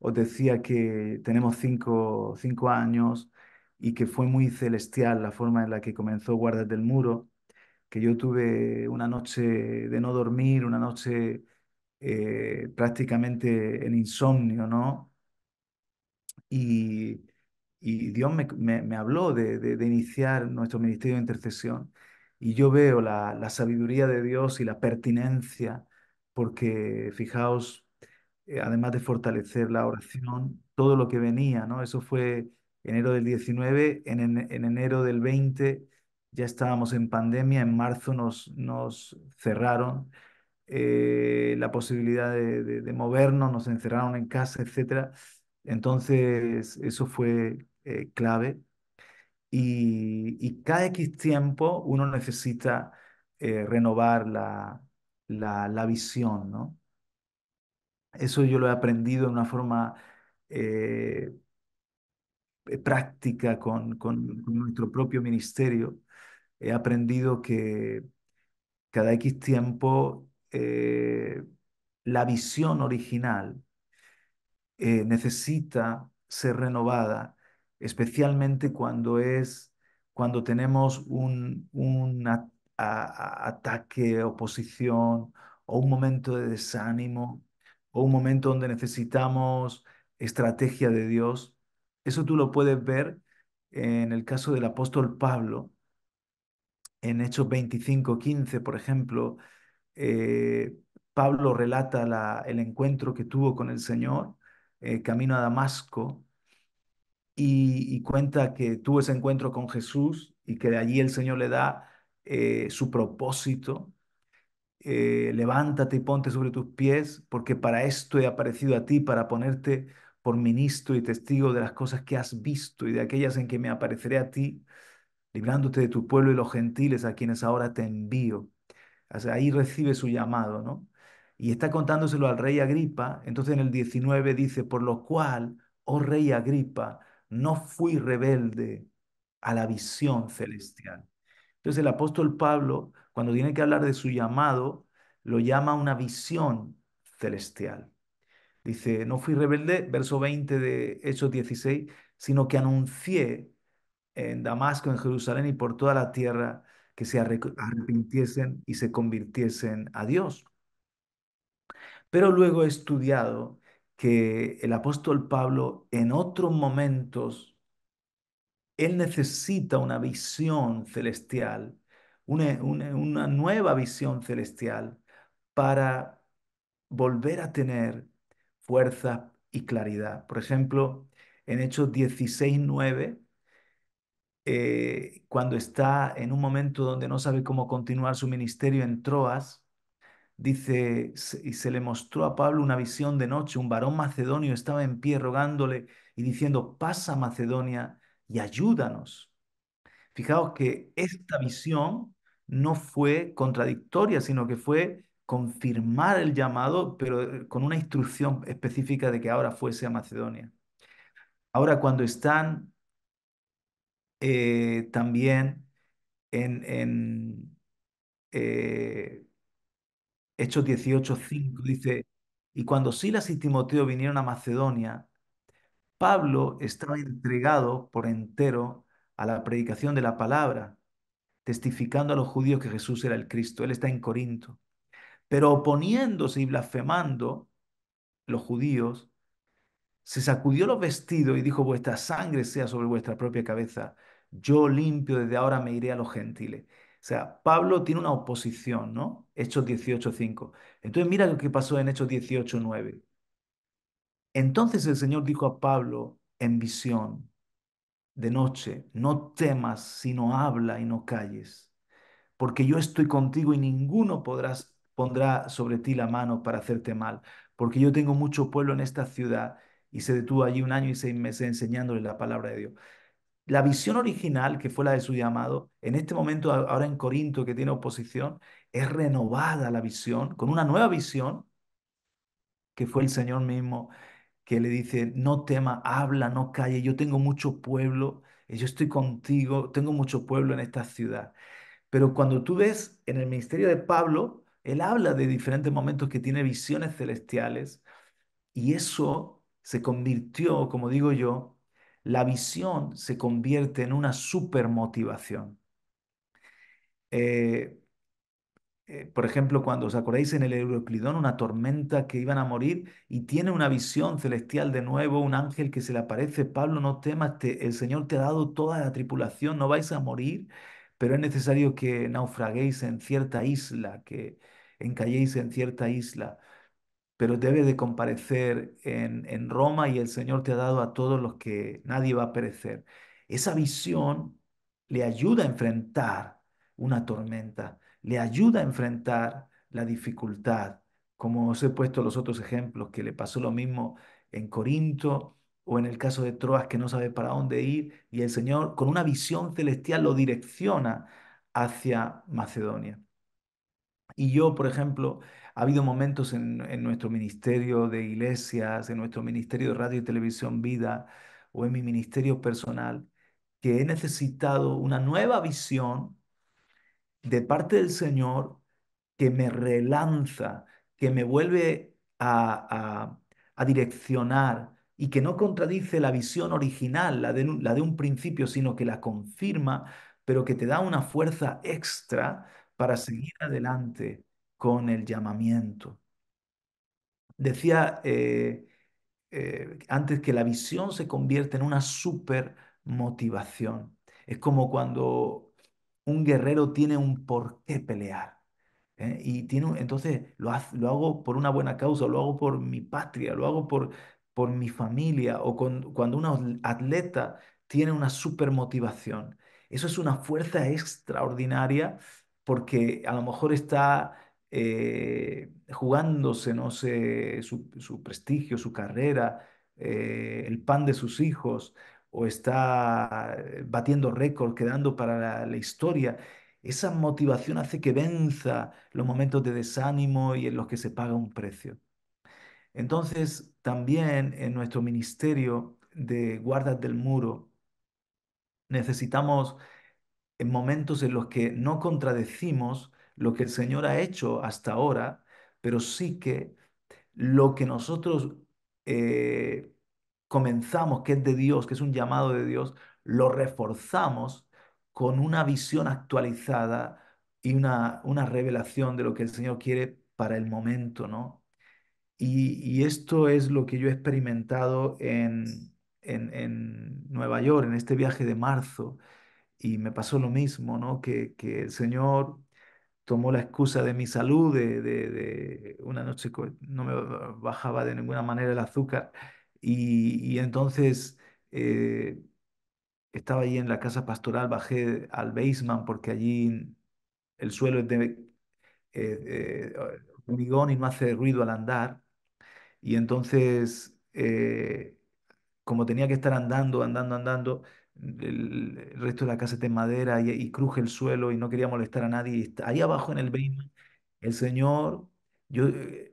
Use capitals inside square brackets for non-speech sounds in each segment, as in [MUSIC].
os decía que tenemos cinco, años y que fue muy celestial la forma en la que comenzó Guardas del Muro, que yo tuve una noche de no dormir, una noche eh, prácticamente en insomnio, ¿no? Y, y Dios me, habló de, iniciar nuestro ministerio de intercesión. Y yo veo la, la sabiduría de Dios y la pertinencia, porque fijaos, eh, además de fortalecer la oración, todo lo que venía, ¿no? Eso fue enero del 19, en, enero del 20 ya estábamos en pandemia, en marzo nos, nos cerraron eh, la posibilidad de, movernos, nos encerraron en casa, etc. Entonces, eso fue eh, clave. Y, cada X tiempo uno necesita renovar la, la, visión, ¿no? Eso yo lo he aprendido de una forma eh, eh, práctica con, nuestro propio ministerio. He aprendido que cada X tiempo eh, la visión original necesita ser renovada, especialmente cuando es cuando tenemos un, un ataque, oposición o un momento de desánimo o un momento donde necesitamos estrategia de Dios. Eso tú lo puedes ver en el caso del apóstol Pablo, en Hechos 25, 15, por ejemplo, eh, Pablo relata el encuentro que tuvo con el Señor eh, camino a Damasco y, cuenta que tuvo ese encuentro con Jesús y que de allí el Señor le da eh, su propósito eh, levántate y ponte sobre tus pies, porque para esto he aparecido a ti, para ponerte por ministro y testigo de las cosas que has visto y de aquellas en que me apareceré a ti, librándote de tu pueblo y los gentiles a quienes ahora te envío. ahí recibe su llamado, ¿no? Y está contándoselo al rey Agripa, entonces en el 19 dice, por lo cual, oh rey Agripa, no fui rebelde a la visión celestial. Entonces el apóstol Pablo cuando tiene que hablar de su llamado, lo llama una visión celestial. Dice, no fui rebelde, verso 20 de Hechos 16, sino que anuncié en Damasco, en Jerusalén y por toda la tierra que se arrepintiesen y se convirtiesen a Dios. Pero luego he estudiado que el apóstol Pablo en otros momentos, él necesita una visión celestial una, nueva visión celestial para volver a tener fuerza y claridad. Por ejemplo, en Hechos 16.9, eh, cuando está en un momento donde no sabe cómo continuar su ministerio en Troas, dice, y se le mostró a Pablo una visión de noche, un varón macedonio estaba en pie rogándole y diciendo, pasa Macedonia y ayúdanos. Fijaos que esta visión no fue contradictoria, sino que fue confirmar el llamado, pero con una instrucción específica de que ahora fuese a Macedonia. Ahora cuando están eh, también en, eh, Hechos 18, 5, dice, y cuando Silas y Timoteo vinieron a Macedonia, Pablo estaba entregado por entero a la predicación de la palabra testificando a los judíos que Jesús era el Cristo. Él está en Corinto. Pero oponiéndose y blasfemando, los judíos, se sacudió los vestidos y dijo, vuestra sangre sea sobre vuestra propia cabeza. Yo limpio, desde ahora me iré a los gentiles. O sea, Pablo tiene una oposición, ¿no? Hechos 18.5. Entonces mira lo que pasó en Hechos 18.9. Entonces el Señor dijo a Pablo en visión, de noche, no temas, sino habla y no calles, porque yo estoy contigo y ninguno podrás, pondrá sobre ti la mano para hacerte mal, porque yo tengo mucho pueblo en esta ciudad y se detuvo allí un año y seis meses enseñándole la palabra de Dios. La visión original, que fue la de su llamado, en este momento, ahora en Corinto, que tiene oposición, es renovada la visión, con una nueva visión, que fue el Señor mismo que le dice, no tema, habla, no calle, yo tengo mucho pueblo, eh, yo estoy contigo, tengo mucho pueblo en esta ciudad. Pero cuando tú ves en el ministerio de Pablo, él habla de diferentes momentos que tiene visiones celestiales y eso se convirtió, como digo yo, la visión se convierte en una supermotivación. Eh, eh, por ejemplo, cuando os acordáis en el Euroclidón, una tormenta que iban a morir y tiene una visión celestial de nuevo, un ángel que se le aparece, Pablo, no temas, te, el Señor te ha dado toda la tripulación, no vais a morir, pero es necesario que naufraguéis en cierta isla, que encalléis en cierta isla, pero debe de comparecer en, en Roma y el Señor te ha dado a todos los que nadie va a perecer. Esa visión le ayuda a enfrentar una tormenta le ayuda a enfrentar la dificultad, como os he puesto los otros ejemplos, que le pasó lo mismo en Corinto o en el caso de Troas, que no sabe para dónde ir, y el Señor con una visión celestial lo direcciona hacia Macedonia. Y yo, por ejemplo, ha habido momentos en, en, nuestro ministerio de iglesias, en nuestro ministerio de radio y televisión vida o en mi ministerio personal que he necesitado una nueva visión de parte del Señor que me relanza, que me vuelve a, a, direccionar y que no contradice la visión original, la de, un principio, sino que la confirma, pero que te da una fuerza extra para seguir adelante con el llamamiento. Decía eh, eh, antes que la visión se convierte en una super motivación. Es como cuando un guerrero tiene un por qué pelear. ¿eh? Y tiene, entonces lo, hago por una buena causa, lo hago por mi patria, lo hago por, por mi familia, o cuando un atleta tiene una supermotivación, motivación. Eso es una fuerza extraordinaria porque a lo mejor está eh, jugándose no sé, su, prestigio, su carrera, eh, el pan de sus hijos, o está eh, batiendo récord, quedando para la, historia. Esa motivación hace que venza los momentos de desánimo y en los que se paga un precio. Entonces, también en nuestro ministerio de guardas del muro, necesitamos en momentos en los que no contradecimos lo que el Señor ha hecho hasta ahora, pero sí que lo que nosotros eh, comenzamos, que es de Dios, que es un llamado de Dios, lo reforzamos con una visión actualizada y una, una revelación de lo que el Señor quiere para el momento, ¿no? Y, esto es lo que yo he experimentado en, en, Nueva York, en este viaje de marzo, y me pasó lo mismo, ¿no? Que, que el Señor tomó la excusa de mi salud, de, de, una noche no me bajaba de ninguna manera el azúcar, y, entonces eh, estaba allí en la casa pastoral, bajé al basement porque allí el suelo es de eh, eh, hormigón y no hace ruido al andar. Y entonces, como tenía que estar andando, andando, andando, el, resto de la casa está en madera y, cruje el suelo y no quería molestar a nadie. ahí abajo en el basement, el Señor, yo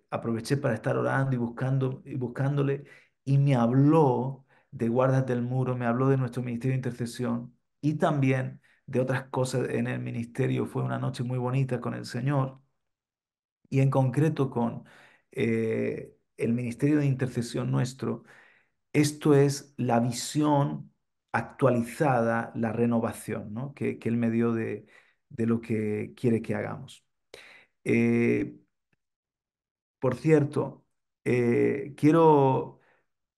aproveché para estar orando y, buscando, y buscándole y me habló de guardas del muro, me habló de nuestro ministerio de intercesión y también de otras cosas en el ministerio. Fue una noche muy bonita con el Señor y en concreto con eh, el ministerio de intercesión nuestro. Esto es la visión actualizada, la renovación ¿no? que, que Él me dio de, lo que quiere que hagamos. Eh, por cierto, eh, quiero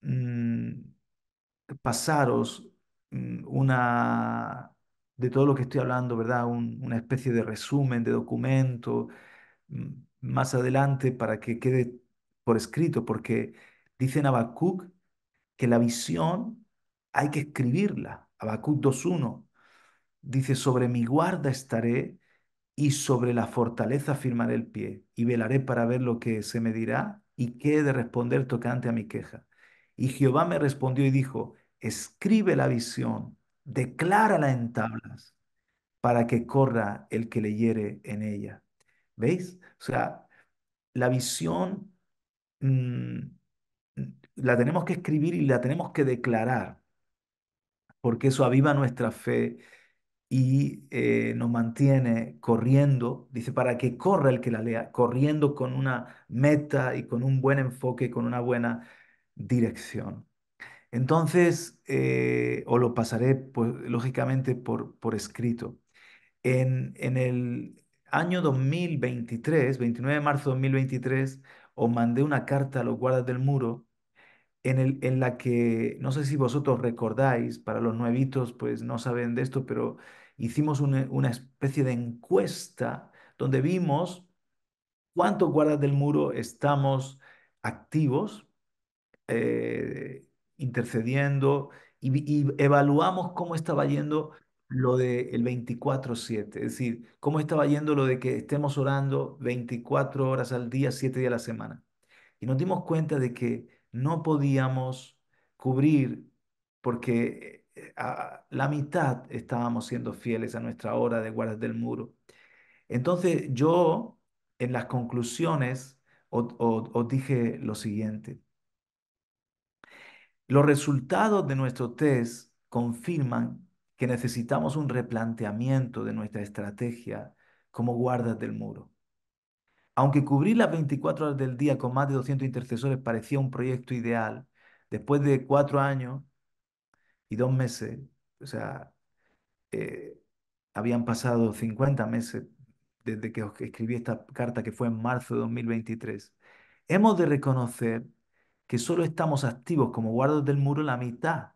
Mm, pasaros mm, una, de todo lo que estoy hablando, ¿verdad? una especie de resumen, de documento, mm, más adelante para que quede por escrito, porque dice a Habacuc que la visión hay que escribirla. Habacuc 2.1 dice, sobre mi guarda estaré y sobre la fortaleza firmaré el pie y velaré para ver lo que se me dirá y qué he de responder tocante a mi queja. Y Jehová me respondió y dijo, escribe la visión, declárala en tablas, para que corra el que leyere en ella. ¿Veis? O sea, la visión mm, la tenemos que escribir y la tenemos que declarar, porque eso aviva nuestra fe y eh, nos mantiene corriendo, dice, para que corra el que la lea, corriendo con una meta y con un buen enfoque, con una buena dirección. Entonces, eh, os lo pasaré pues, lógicamente por, escrito. En, el año 2023, 29 de marzo de 2023, os mandé una carta a los guardas del muro en, la que, no sé si vosotros recordáis, para los nuevitos pues no saben de esto, pero hicimos una, una especie de encuesta donde vimos cuántos guardas del muro estamos activos eh, intercediendo y, evaluamos cómo estaba yendo lo del 24-7, es decir, cómo estaba yendo lo de que estemos orando 24 horas al día, 7 días a la semana. Y nos dimos cuenta de que no podíamos cubrir porque eh, la mitad estábamos siendo fieles a nuestra hora de guardas del muro. Entonces yo en las conclusiones os dije lo siguiente, los resultados de nuestro test confirman que necesitamos un replanteamiento de nuestra estrategia como guardas del muro. Aunque cubrir las 24 horas del día con más de 200 intercesores parecía un proyecto ideal, después de cuatro años y dos meses, o sea, eh, habían pasado 50 meses desde que escribí esta carta que fue en marzo de 2023, hemos de reconocer que solo estamos activos como guardas del muro la mitad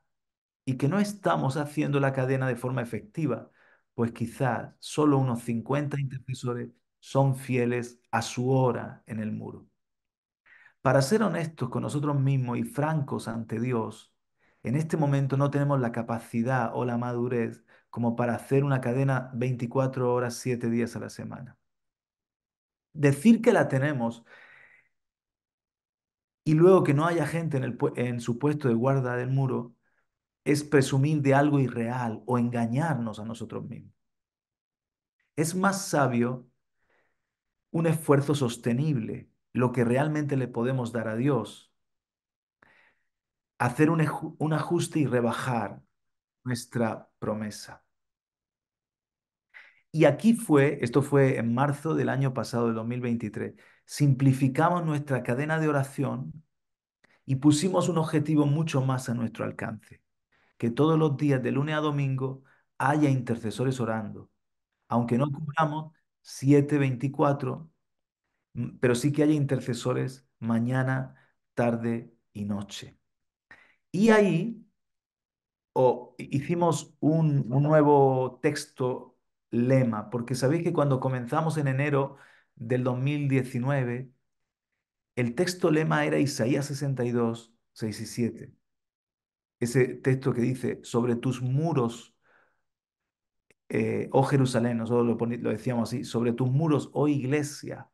y que no estamos haciendo la cadena de forma efectiva, pues quizás solo unos 50 intercesores son fieles a su hora en el muro. Para ser honestos con nosotros mismos y francos ante Dios, en este momento no tenemos la capacidad o la madurez como para hacer una cadena 24 horas, 7 días a la semana. Decir que la tenemos y luego que no haya gente en, su puesto de guarda del muro, es presumir de algo irreal o engañarnos a nosotros mismos. Es más sabio un esfuerzo sostenible, lo que realmente le podemos dar a Dios, hacer un, un ajuste y rebajar nuestra promesa. Y aquí fue, esto fue en marzo del año pasado, del 2023, simplificamos nuestra cadena de oración y pusimos un objetivo mucho más a nuestro alcance, que todos los días de lunes a domingo haya intercesores orando, aunque no cubramos 7, 24, mm, pero sí que haya intercesores mañana, tarde y noche. Y ahí hicimos un nuevo texto lema, porque sabéis que cuando comenzamos en enero del 2019, el texto lema era Isaías 62, 6 y 7. Ese texto que dice, sobre tus muros, ...o eh, oh Jerusalén, nosotros lo, lo decíamos así, sobre tus muros, oh iglesia,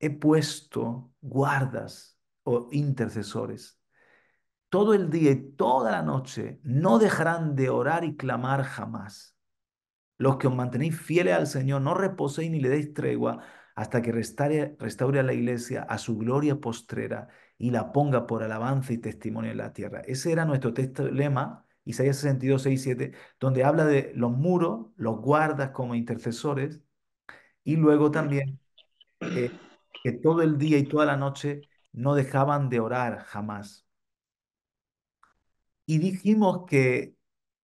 he puesto guardas o oh intercesores. Todo el día y toda la noche no dejarán de orar y clamar jamás. Los que os mantenéis fieles al Señor, no reposéis ni le deis tregua hasta que restaure, restaure a la iglesia a su gloria postrera y la ponga por alabanza y testimonio en la tierra. Ese era nuestro texto, lema, Isaías 62, 6, 7, donde habla de los muros, los guardas como intercesores, y luego también eh, que todo el día y toda la noche no dejaban de orar jamás. Y dijimos que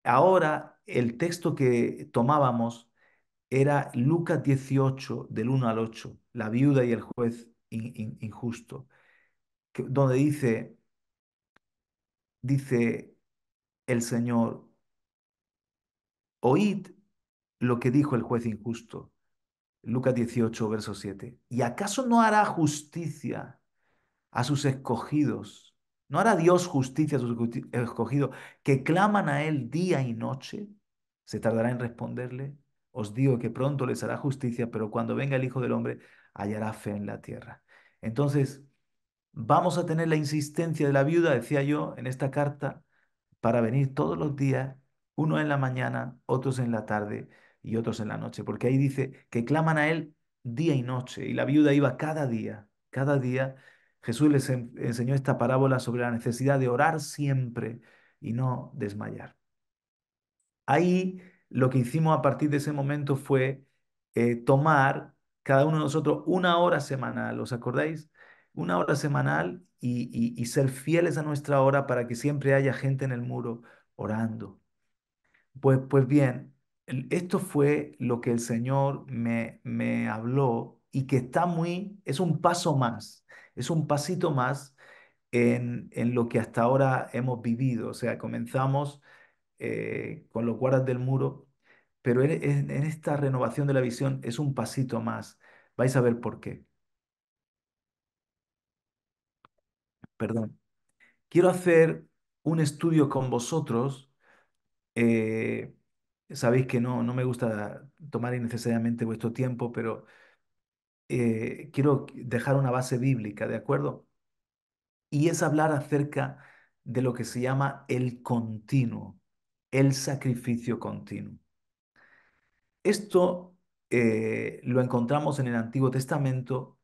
ahora el texto que tomábamos era Lucas 18, del 1 al 8, la viuda y el juez injusto, donde dice, dice el Señor, oíd lo que dijo el juez injusto. Lucas 18, verso 7. ¿Y acaso no hará justicia a sus escogidos? ¿No hará Dios justicia a sus escogidos que claman a Él día y noche? ¿Se tardará en responderle? Os digo que pronto les hará justicia, pero cuando venga el Hijo del Hombre hallará fe en la tierra. Entonces, vamos a tener la insistencia de la viuda, decía yo, en esta carta, para venir todos los días, uno en la mañana, otros en la tarde y otros en la noche, porque ahí dice que claman a él día y noche, y la viuda iba cada día, cada día. Jesús les enseñó esta parábola sobre la necesidad de orar siempre y no desmayar. Ahí lo que hicimos a partir de ese momento fue eh, tomar cada uno de nosotros una hora semanal, ¿os acordáis? Una hora semanal y, ser fieles a nuestra hora para que siempre haya gente en el muro orando. Pues, pues bien, esto fue lo que el Señor me, me habló y que está muy, es un paso más, es un pasito más en, en lo que hasta ahora hemos vivido. O sea, comenzamos eh, con los guardas del muro, pero en, esta renovación de la visión es un pasito más. Vais a ver por qué. Perdón. Quiero hacer un estudio con vosotros. Eh, sabéis que no, me gusta tomar innecesariamente vuestro tiempo, pero eh, quiero dejar una base bíblica, ¿de acuerdo? Y es hablar acerca de lo que se llama el continuo el sacrificio continuo. Esto eh, lo encontramos en el Antiguo Testamento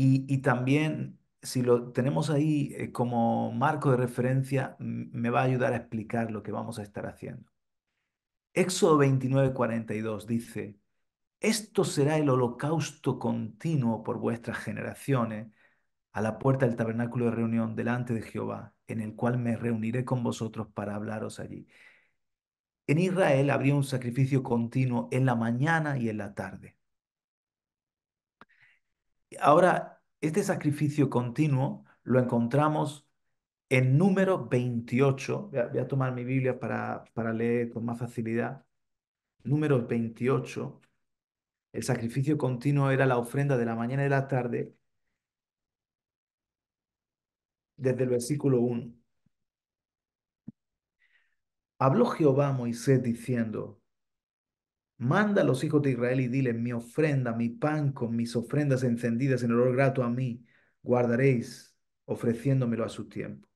y, también si lo tenemos ahí eh, como marco de referencia, me va a ayudar a explicar lo que vamos a estar haciendo. Éxodo 29, 42 dice, esto será el holocausto continuo por vuestras generaciones a la puerta del tabernáculo de reunión delante de Jehová en el cual me reuniré con vosotros para hablaros allí. En Israel habría un sacrificio continuo en la mañana y en la tarde. Ahora, este sacrificio continuo lo encontramos en número 28. Voy a, tomar mi Biblia para, para leer con más facilidad. Número 28. El sacrificio continuo era la ofrenda de la mañana y de la tarde desde el versículo 1. Habló Jehová a Moisés diciendo, manda a los hijos de Israel y dile, mi ofrenda, mi pan con mis ofrendas encendidas en olor grato a mí, guardaréis ofreciéndomelo a su tiempo.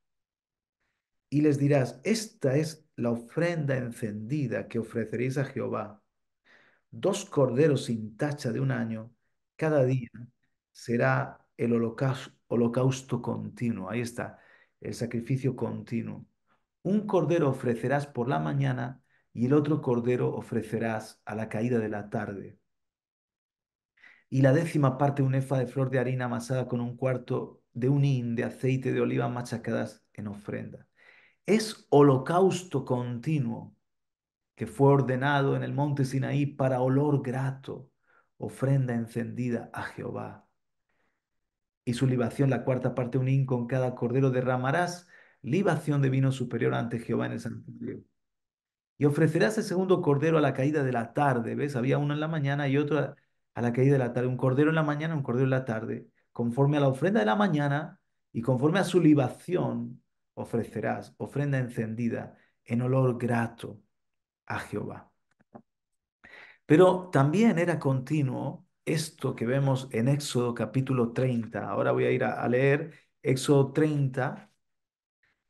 Y les dirás, esta es la ofrenda encendida que ofreceréis a Jehová. Dos corderos sin tacha de un año, cada día será el holocausto, holocausto continuo. Ahí está, el sacrificio continuo. Un cordero ofrecerás por la mañana y el otro cordero ofrecerás a la caída de la tarde. Y la décima parte un efa de flor de harina amasada con un cuarto de un hin de aceite de oliva machacadas en ofrenda. Es holocausto continuo que fue ordenado en el monte Sinaí para olor grato, ofrenda encendida a Jehová y su libación la cuarta parte un hin con cada cordero derramarás libación de vino superior ante Jehová en el santuario. Y ofrecerás el segundo cordero a la caída de la tarde, ¿ves? Había uno en la mañana y otro a la caída de la tarde, un cordero en la mañana, un cordero en la tarde, conforme a la ofrenda de la mañana y conforme a su libación ofrecerás ofrenda encendida en olor grato a Jehová. Pero también era continuo esto que vemos en Éxodo capítulo 30. Ahora voy a ir a, leer Éxodo 30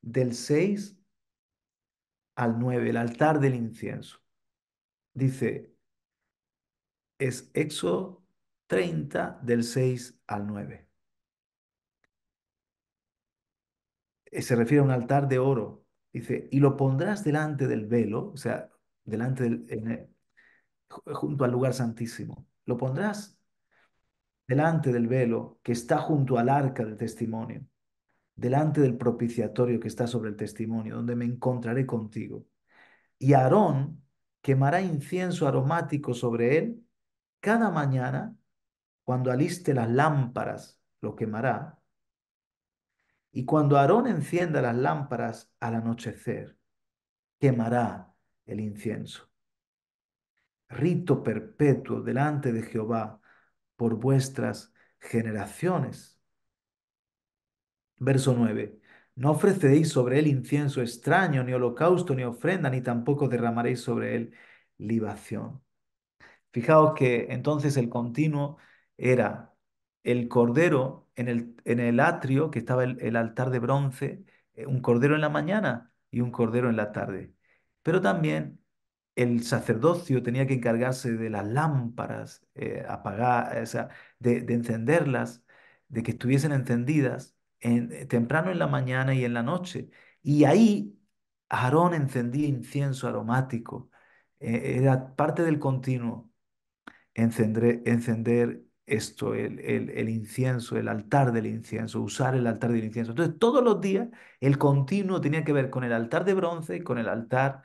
del 6 al 9, el altar del incienso. Dice, es Éxodo 30 del 6 al 9. Eh, se refiere a un altar de oro. Dice, y lo pondrás delante del velo, o sea, delante del, junto al lugar santísimo lo pondrás delante del velo que está junto al arca del testimonio, delante del propiciatorio que está sobre el testimonio, donde me encontraré contigo. Y Aarón quemará incienso aromático sobre él cada mañana cuando aliste las lámparas, lo quemará. Y cuando Aarón encienda las lámparas al anochecer, quemará el incienso rito perpetuo delante de Jehová por vuestras generaciones. Verso 9. No ofreceréis sobre él incienso extraño, ni holocausto, ni ofrenda, ni tampoco derramaréis sobre él libación. Fijaos que entonces el continuo era el cordero en el, en el atrio, que estaba el altar de bronce, eh, un cordero en la mañana y un cordero en la tarde. Pero también el sacerdocio tenía que encargarse de las lámparas, eh, apagar, de, encenderlas, de que estuviesen encendidas en, eh, temprano en la mañana y en la noche. Y ahí Aarón encendía incienso aromático. Eh, era parte del continuo encender, encender esto, el, incienso, el altar del incienso, usar el altar del incienso. Entonces, todos los días el continuo tenía que ver con el altar de bronce, con el altar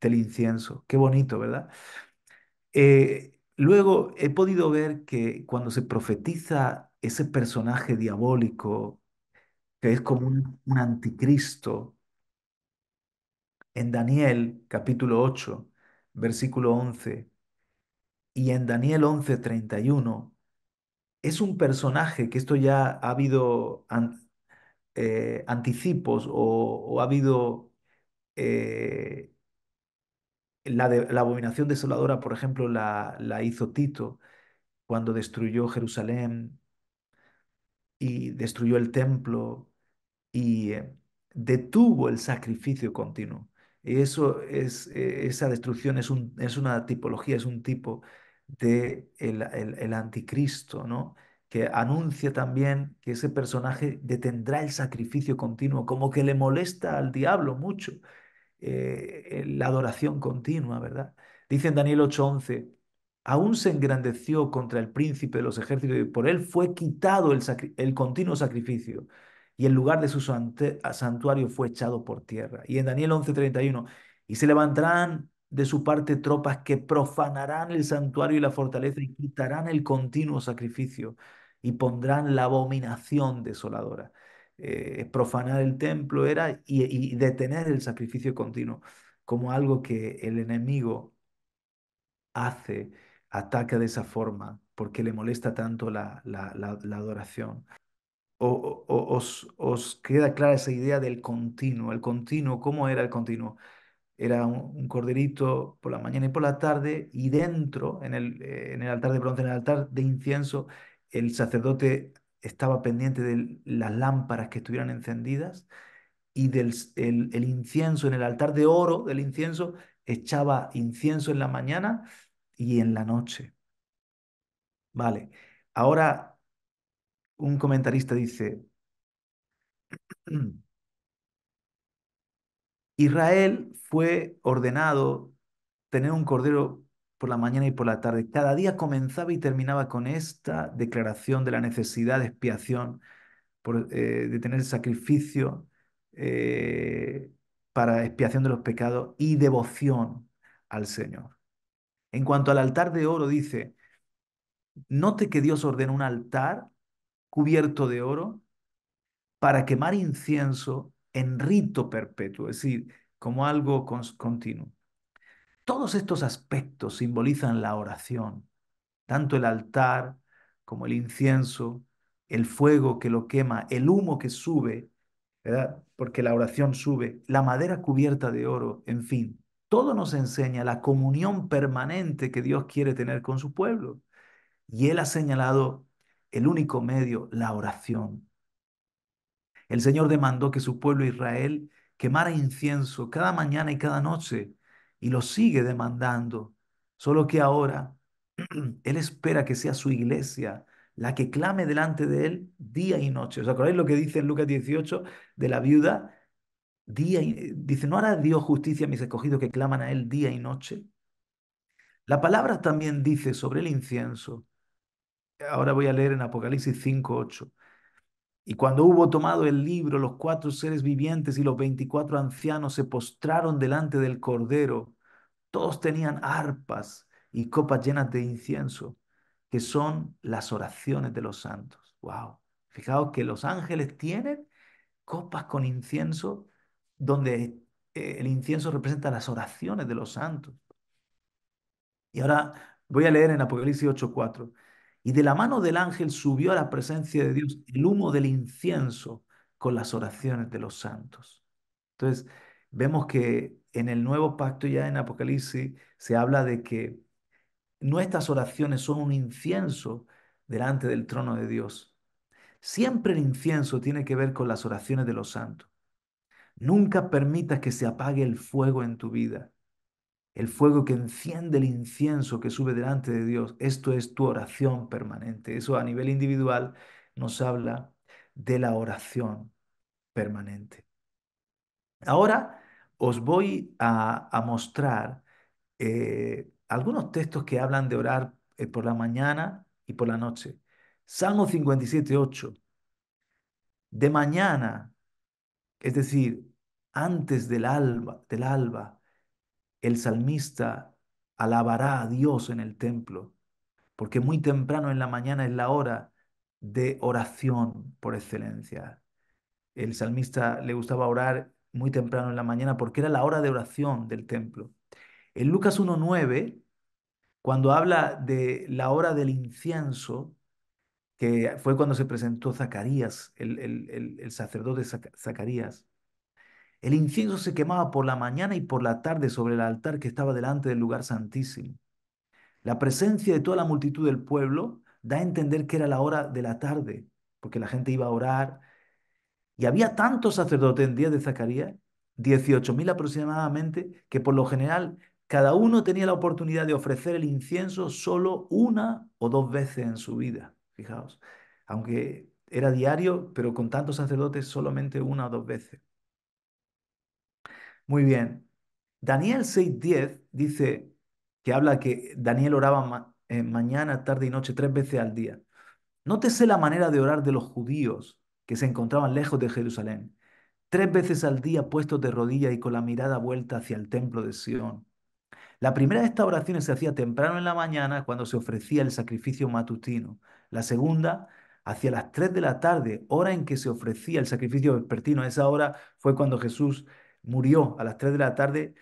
del incienso. Qué bonito, ¿verdad? Eh, luego he podido ver que cuando se profetiza ese personaje diabólico, que es como un, anticristo, en Daniel capítulo 8, versículo 11, y en Daniel 11, 31, es un personaje que esto ya ha habido eh, anticipos o, ha habido eh, la, la abominación desoladora, por ejemplo, la, la hizo Tito cuando destruyó Jerusalén y destruyó el templo y eh, detuvo el sacrificio continuo. Y eso es, e, esa destrucción es, un, es una tipología, es un tipo de el, el anticristo, ¿no? que anuncia también que ese personaje detendrá el sacrificio continuo, como que le molesta al diablo mucho eh, eh, la adoración continua, ¿verdad? Dice en Daniel 8:11, aún se engrandeció contra el príncipe de los ejércitos y por él fue quitado el, el continuo sacrificio y el lugar de su santuario fue echado por tierra. Y en Daniel 11:31, y se levantarán de su parte tropas que profanarán el santuario y la fortaleza y quitarán el continuo sacrificio y pondrán la abominación desoladora. Eh, profanar el templo era y, detener el sacrificio continuo como algo que el enemigo hace, ataca de esa forma porque le molesta tanto la, adoración. O, os, queda clara esa idea del continuo? El continuo, ¿cómo era el continuo? Era un, corderito por la mañana y por la tarde y dentro, en el, eh, en el altar de bronce, en el altar de incienso, el sacerdote estaba pendiente de las lámparas que estuvieran encendidas y del el, incienso en el altar de oro del incienso echaba incienso en la mañana y en la noche. Vale, ahora un comentarista dice, [CLEARS THROAT] Israel fue ordenado tener un cordero por la mañana y por la tarde. Cada día comenzaba y terminaba con esta declaración de la necesidad de expiación, eh, de tener sacrificio eh, para expiación de los pecados y devoción al Señor. En cuanto al altar de oro, dice, note que Dios ordena un altar cubierto de oro para quemar incienso en rito perpetuo, es decir, como algo continuo. Todos estos aspectos simbolizan la oración, tanto el altar como el incienso, el fuego que lo quema, el humo que sube, porque la oración sube, la madera cubierta de oro, en fin, todo nos enseña la comunión permanente que Dios quiere tener con su pueblo. Y Él ha señalado el único medio, la oración. El Señor demandó que su pueblo Israel quemara incienso cada mañana y cada noche y lo sigue demandando. Solo que ahora [CLEARS THROAT] Él espera que sea su iglesia la que clame delante de Él día y noche. ¿Os acordáis lo que dice en Lucas 18 de la viuda? dice, ¿no hará Dios justicia a mis escogidos que claman a Él día y noche? La palabra también dice sobre el incienso. Ahora voy a leer en Apocalipsis 5, 8. Y cuando hubo tomado el libro, los cuatro seres vivientes y los veinticuatro ancianos se postraron delante del Cordero. Todos tenían arpas y copas llenas de incienso, que son las oraciones de los santos. ¡Wow! Fijaos que los ángeles tienen copas con incienso, donde eh, el incienso representa las oraciones de los santos. Y ahora voy a leer en Apocalipsis 8:4. Y de la mano del ángel subió a la presencia de Dios el humo del incienso con las oraciones de los santos. Entonces, vemos que en el nuevo pacto ya en Apocalipsis se habla de que nuestras oraciones son un incienso delante del trono de Dios. Siempre el incienso tiene que ver con las oraciones de los santos. Nunca permitas que se apague el fuego en tu vida el fuego que enciende el incienso que sube delante de Dios. Esto es tu oración permanente. Eso a nivel individual nos habla de la oración permanente. Ahora os voy a, mostrar eh, algunos textos que hablan de orar eh, por la mañana y por la noche. Salmo 57, 8. De mañana, es decir, antes del alba, del alba el salmista alabará a Dios en el templo, porque muy temprano en la mañana es la hora de oración por excelencia. El salmista le gustaba orar muy temprano en la mañana porque era la hora de oración del templo. En Lucas 1.9, cuando habla de la hora del incienso, que fue cuando se presentó Zacarías, el, sacerdote Zacarías, el incienso se quemaba por la mañana y por la tarde sobre el altar que estaba delante del lugar santísimo. La presencia de toda la multitud del pueblo da a entender que era la hora de la tarde, porque la gente iba a orar. Y había tantos sacerdotes en Día de Zacarías, 18.000 aproximadamente, que por lo general cada uno tenía la oportunidad de ofrecer el incienso solo una o dos veces en su vida. Fijaos, aunque era diario, pero con tantos sacerdotes solamente una o dos veces. Muy bien. Daniel 6.10 dice que habla que Daniel oraba eh, mañana, tarde y noche tres veces al día. Nótese la manera de orar de los judíos que se encontraban lejos de Jerusalén, tres veces al día puestos de rodillas y con la mirada vuelta hacia el templo de Sión. La primera de estas oraciones se hacía temprano en la mañana cuando se ofrecía el sacrificio matutino. La segunda, hacia las tres de la tarde, hora en que se ofrecía el sacrificio vespertino. esa hora fue cuando Jesús murió a las 3 de la tarde,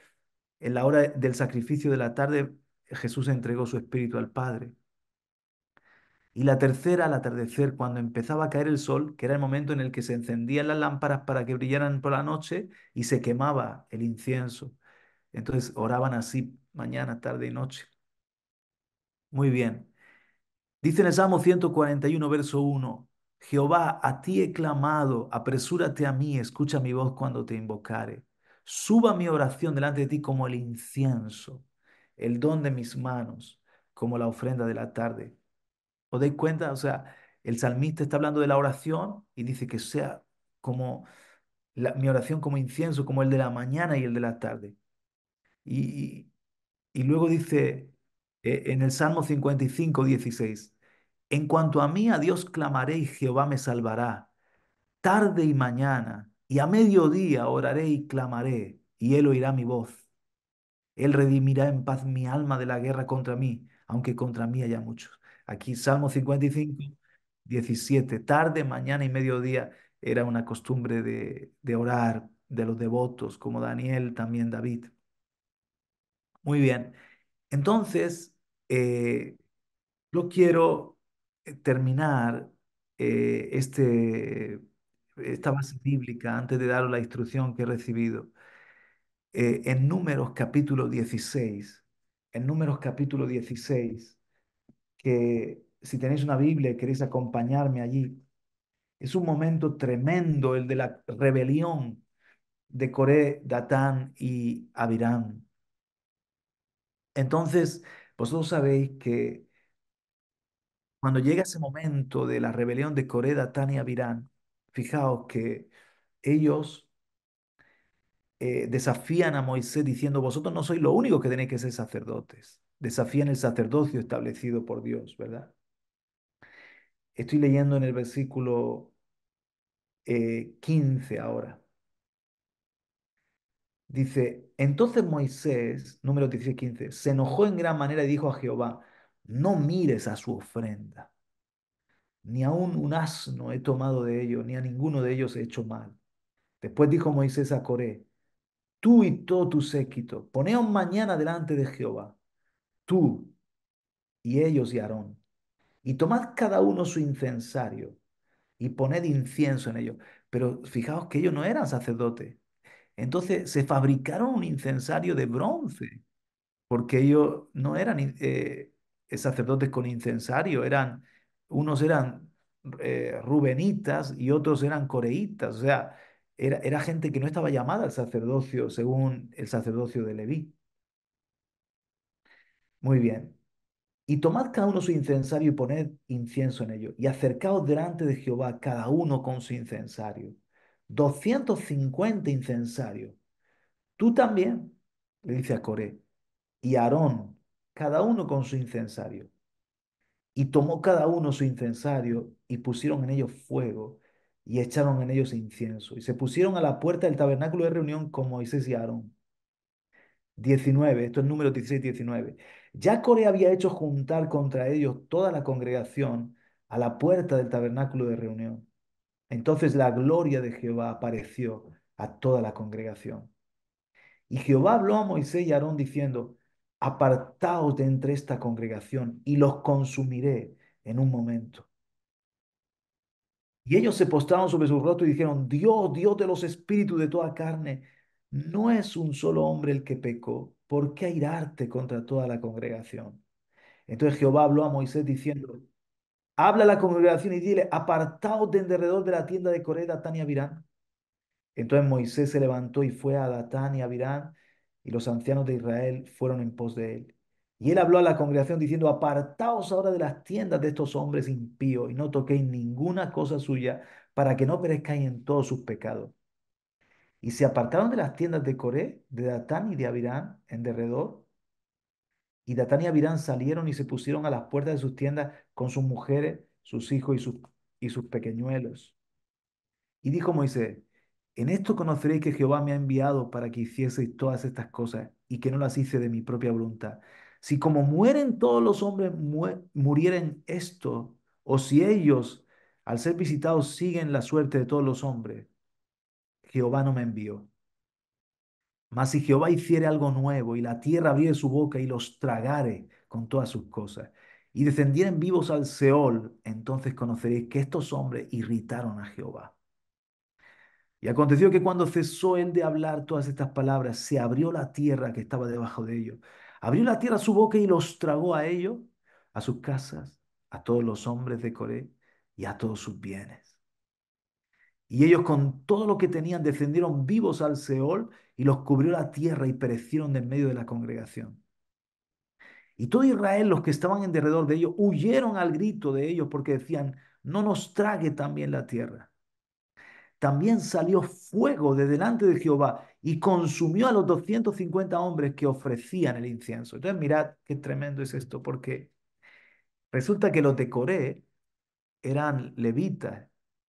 en la hora del sacrificio de la tarde, Jesús entregó su espíritu al Padre. Y la tercera, al atardecer, cuando empezaba a caer el sol, que era el momento en el que se encendían las lámparas para que brillaran por la noche y se quemaba el incienso. Entonces oraban así mañana, tarde y noche. Muy bien. Dice en el Salmo 141, verso 1, Jehová, a ti he clamado, apresúrate a mí, escucha mi voz cuando te invocare. Suba mi oración delante de ti como el incienso, el don de mis manos, como la ofrenda de la tarde. ¿Os dais cuenta? O sea, el salmista está hablando de la oración y dice que sea como mi oración como incienso, como el de la mañana y el de la tarde. Y, luego dice eh, en el Salmo 55, 16, en cuanto a mí, a Dios clamaré y Jehová me salvará. Tarde y mañana y a mediodía oraré y clamaré, y él oirá mi voz. Él redimirá en paz mi alma de la guerra contra mí, aunque contra mí haya muchos. Aquí Salmo 55, 17. Tarde, mañana y mediodía era una costumbre de, de orar de los devotos, como Daniel, también David. Muy bien. Entonces, eh, yo quiero eh, terminar eh, este esta base bíblica antes de daros la instrucción que he recibido. Eh, en Números capítulo 16, en Números capítulo 16, que si tenéis una Biblia y queréis acompañarme allí, es un momento tremendo el de la rebelión de Coré, Datán y Abirán. Entonces, vosotros sabéis que cuando llega ese momento de la rebelión de Coré, Datán y Abirán, Fijaos que ellos eh, desafían a Moisés diciendo, vosotros no sois lo único que tenéis que ser sacerdotes. Desafían el sacerdocio establecido por Dios, ¿verdad? Estoy leyendo en el versículo 15 eh, ahora. Dice, entonces Moisés, número 16, 15, se enojó en gran manera y dijo a Jehová, no mires a su ofrenda ni aún un asno he tomado de ellos, ni a ninguno de ellos he hecho mal. Después dijo Moisés a Coré, tú y todo tu séquito, poneos mañana delante de Jehová, tú y ellos y Aarón, y tomad cada uno su incensario y poned incienso en ellos. Pero fijaos que ellos no eran sacerdotes. Entonces se fabricaron un incensario de bronce, porque ellos no eran eh, eh, sacerdotes con incensario, eran unos eran eh, rubenitas y otros eran coreitas, o sea, era, era, gente que no estaba llamada al sacerdocio según el sacerdocio de Leví. Muy bien. Y tomad cada uno su incensario y poned incienso en ello, y acercaos delante de Jehová cada uno con su incensario. 250 incensarios. Tú también, le dice a Coré, y Aarón, cada uno con su incensario. Y tomó cada uno su incensario y pusieron en ellos fuego y echaron en ellos incienso. Y se pusieron a la puerta del tabernáculo de reunión con Moisés y Aarón. 19, esto es número 16 19. Ya Core había hecho juntar contra ellos toda la congregación a la puerta del tabernáculo de reunión. Entonces la gloria de Jehová apareció a toda la congregación. Y Jehová habló a Moisés y Aarón diciendo, apartaos de entre esta congregación y los consumiré en un momento. Y ellos se postraron sobre su rostro y dijeron, Dios, Dios de los espíritus de toda carne, no es un solo hombre el que pecó, ¿por qué airarte contra toda la congregación? Entonces Jehová habló a Moisés diciendo, habla a la congregación y dile, apartaos de alrededor de la tienda de Coré, Datán y Abirán. Entonces Moisés se levantó y fue a Datán y Abirán y los ancianos de Israel fueron en pos de él. Y él habló a la congregación diciendo, apartaos ahora de las tiendas de estos hombres impíos y no toquéis ninguna cosa suya para que no perezcáis en todos sus pecados. Y se apartaron de las tiendas de Coré, de Datán y de Abirán en derredor. Y Datán y Abirán salieron y se pusieron a las puertas de sus tiendas con sus mujeres, sus hijos y sus, y sus pequeñuelos. Y dijo Moisés, en esto conoceréis que Jehová me ha enviado para que hicieseis todas estas cosas y que no las hice de mi propia voluntad. Si como mueren todos los hombres, murieren esto, o si ellos, al ser visitados, siguen la suerte de todos los hombres, Jehová no me envió. Mas si Jehová hiciere algo nuevo y la tierra abriere su boca y los tragare con todas sus cosas y descendieren vivos al Seol, entonces conoceréis que estos hombres irritaron a Jehová. Y aconteció que cuando cesó él de hablar todas estas palabras, se abrió la tierra que estaba debajo de ellos. Abrió la tierra su boca y los tragó a ellos, a sus casas, a todos los hombres de Coré y a todos sus bienes. Y ellos con todo lo que tenían descendieron vivos al Seol y los cubrió la tierra y perecieron en medio de la congregación. Y todo Israel, los que estaban en derredor de ellos, huyeron al grito de ellos porque decían, no nos trague también la tierra también salió fuego de delante de Jehová y consumió a los 250 hombres que ofrecían el incienso. Entonces, mirad qué tremendo es esto, porque resulta que los de Coré eran levitas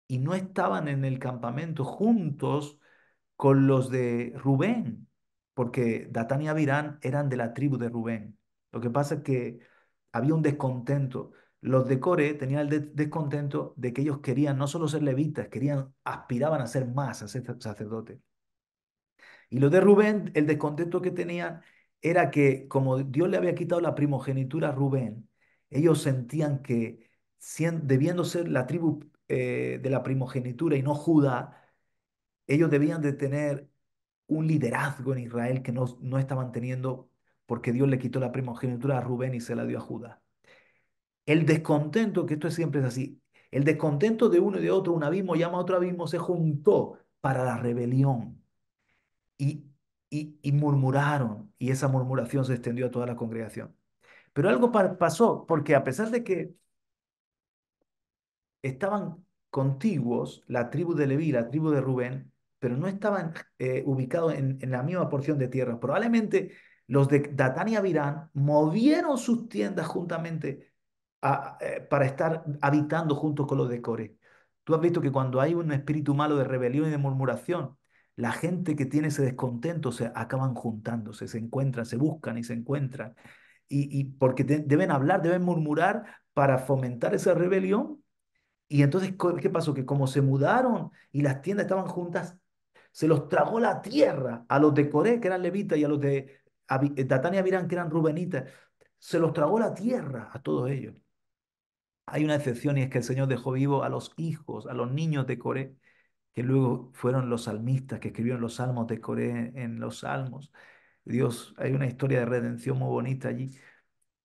y no estaban en el campamento juntos con los de Rubén, porque Datán y Abirán eran de la tribu de Rubén. Lo que pasa es que había un descontento los de Core tenían el descontento de que ellos querían no solo ser levitas, querían, aspiraban a ser más, a ser sacerdotes. Y los de Rubén, el descontento que tenían era que como Dios le había quitado la primogenitura a Rubén, ellos sentían que debiendo ser la tribu eh, de la primogenitura y no Judá, ellos debían de tener un liderazgo en Israel que no, no estaban teniendo porque Dios le quitó la primogenitura a Rubén y se la dio a Judá. El descontento, que esto siempre es así, el descontento de uno y de otro, un abismo llama a otro abismo, se juntó para la rebelión. Y, y, murmuraron, y esa murmuración se extendió a toda la congregación. Pero algo pasó, porque a pesar de que estaban contiguos la tribu de Leví, la tribu de Rubén, pero no estaban eh, ubicados en, en, la misma porción de tierra. Probablemente los de Datán y Abirán movieron sus tiendas juntamente eh, para estar habitando junto con los de Core. Tú has visto que cuando hay un espíritu malo de rebelión y de murmuración, la gente que tiene ese descontento se acaban juntándose, se encuentran, se buscan y se encuentran. Y, porque deben hablar, deben murmurar para fomentar esa rebelión. Y entonces, ¿qué pasó? Que como se mudaron y las tiendas estaban juntas, se los tragó la tierra a los de Coré, que eran levitas, y a los de eh, Datán virán, que eran rubenitas. Se los tragó la tierra a todos ellos. Hay una excepción y es que el Señor dejó vivo a los hijos, a los niños de Coré, que luego fueron los salmistas que escribieron los salmos de Coré en los salmos. Dios, hay una historia de redención muy bonita allí.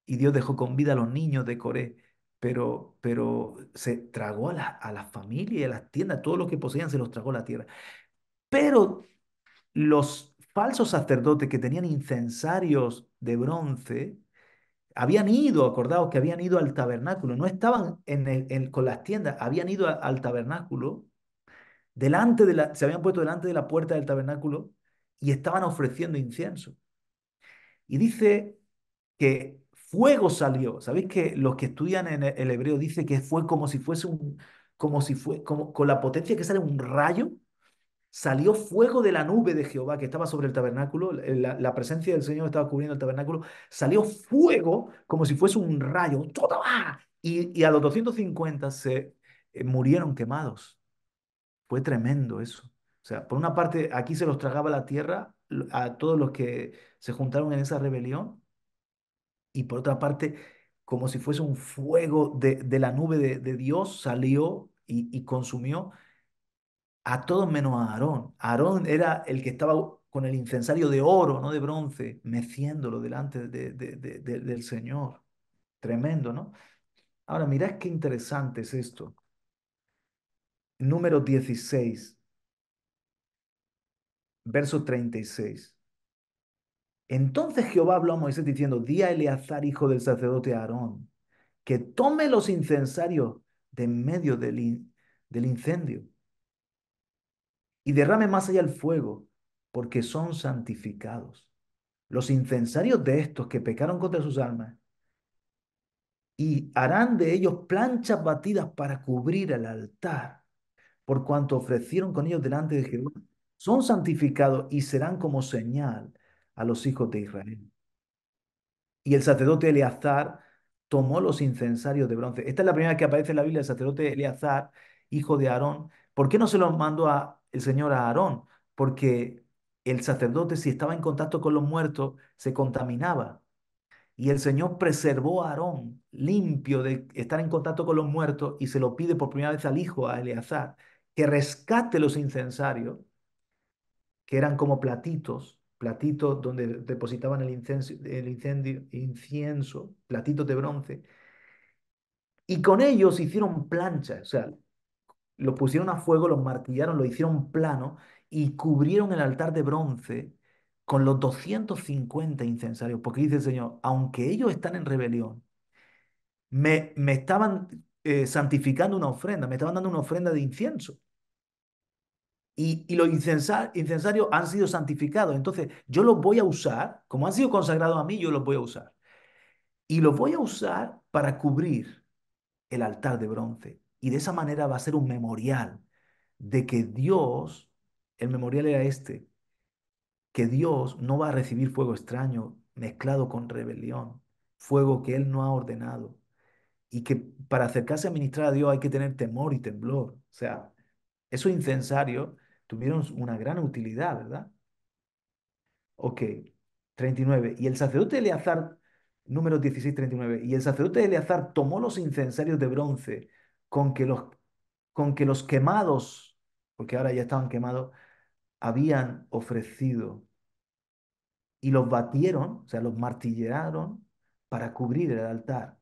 Y Dios dejó con vida a los niños de Coré, pero, pero se tragó a la a la a las tiendas, todo lo que poseían se los tragó a la tierra. Pero los falsos sacerdotes que tenían incensarios de bronce, habían ido, acordados que habían ido al tabernáculo, no estaban en el, con las tiendas, habían ido al tabernáculo, delante de la, se habían puesto delante de la puerta del tabernáculo y estaban ofreciendo incienso. Y dice que fuego salió. Sabéis que los que estudian en el, hebreo dice que fue como si fuese un, como si fue, como, con la potencia que sale un rayo, salió fuego de la nube de Jehová que estaba sobre el tabernáculo, la, presencia del Señor estaba cubriendo el tabernáculo, salió fuego como si fuese un rayo, ¡ah! y, y a los 250 se eh, murieron quemados. Fue tremendo eso. O sea, por una parte, aquí se los tragaba la tierra a todos los que se juntaron en esa rebelión, y por otra parte, como si fuese un fuego de, la nube de, Dios, salió y, y consumió a todos menos a Aarón. Aarón era el que estaba con el incensario de oro, no de bronce, meciéndolo delante del Señor. Tremendo, ¿no? Ahora, mirad qué interesante es esto. Número 16, verso 36. Entonces Jehová habló a Moisés diciendo, di a Eleazar, hijo del sacerdote Aarón, que tome los incensarios de medio del incendio y derrame más allá el fuego, porque son santificados. Los incensarios de estos que pecaron contra sus almas, y harán de ellos planchas batidas para cubrir el altar, por cuanto ofrecieron con ellos delante de Jehová, son santificados y serán como señal a los hijos de Israel. Y el sacerdote Eleazar tomó los incensarios de bronce. Esta es la primera que aparece en la Biblia el sacerdote Eleazar, hijo de Aarón. ¿Por qué no se los mandó a el Señor a Aarón, porque el sacerdote si estaba en contacto con los muertos se contaminaba. Y el Señor preservó a Aarón limpio de estar en contacto con los muertos y se lo pide por primera vez al hijo, a Eleazar, que rescate los incensarios, que eran como platitos, platitos donde depositaban el incenso, el incendio, incienso, platitos de bronce. Y con ellos hicieron planchas, o sea, los pusieron a fuego, los martillaron, lo hicieron plano y cubrieron el altar de bronce con los 250 incensarios. Porque dice el Señor, aunque ellos están en rebelión, me, me estaban eh, santificando una ofrenda, me estaban dando una ofrenda de incienso. Y, los incensarios han sido santificados. Entonces, yo los voy a usar, como han sido consagrados a mí, yo los voy a usar. Y los voy a usar para cubrir el altar de bronce y de esa manera va a ser un memorial de que Dios, el memorial era este, que Dios no va a recibir fuego extraño mezclado con rebelión, fuego que Él no ha ordenado. Y que para acercarse a ministrar a Dios hay que tener temor y temblor. O sea, esos incensarios tuvieron una gran utilidad, ¿verdad? Ok, 39. Y el sacerdote Eleazar, número 16, 39. Y el sacerdote Eleazar tomó los incensarios de bronce con que los, con que los quemados, porque ahora ya estaban quemados, habían ofrecido. Y los batieron, o sea, los martillearon para cubrir el altar,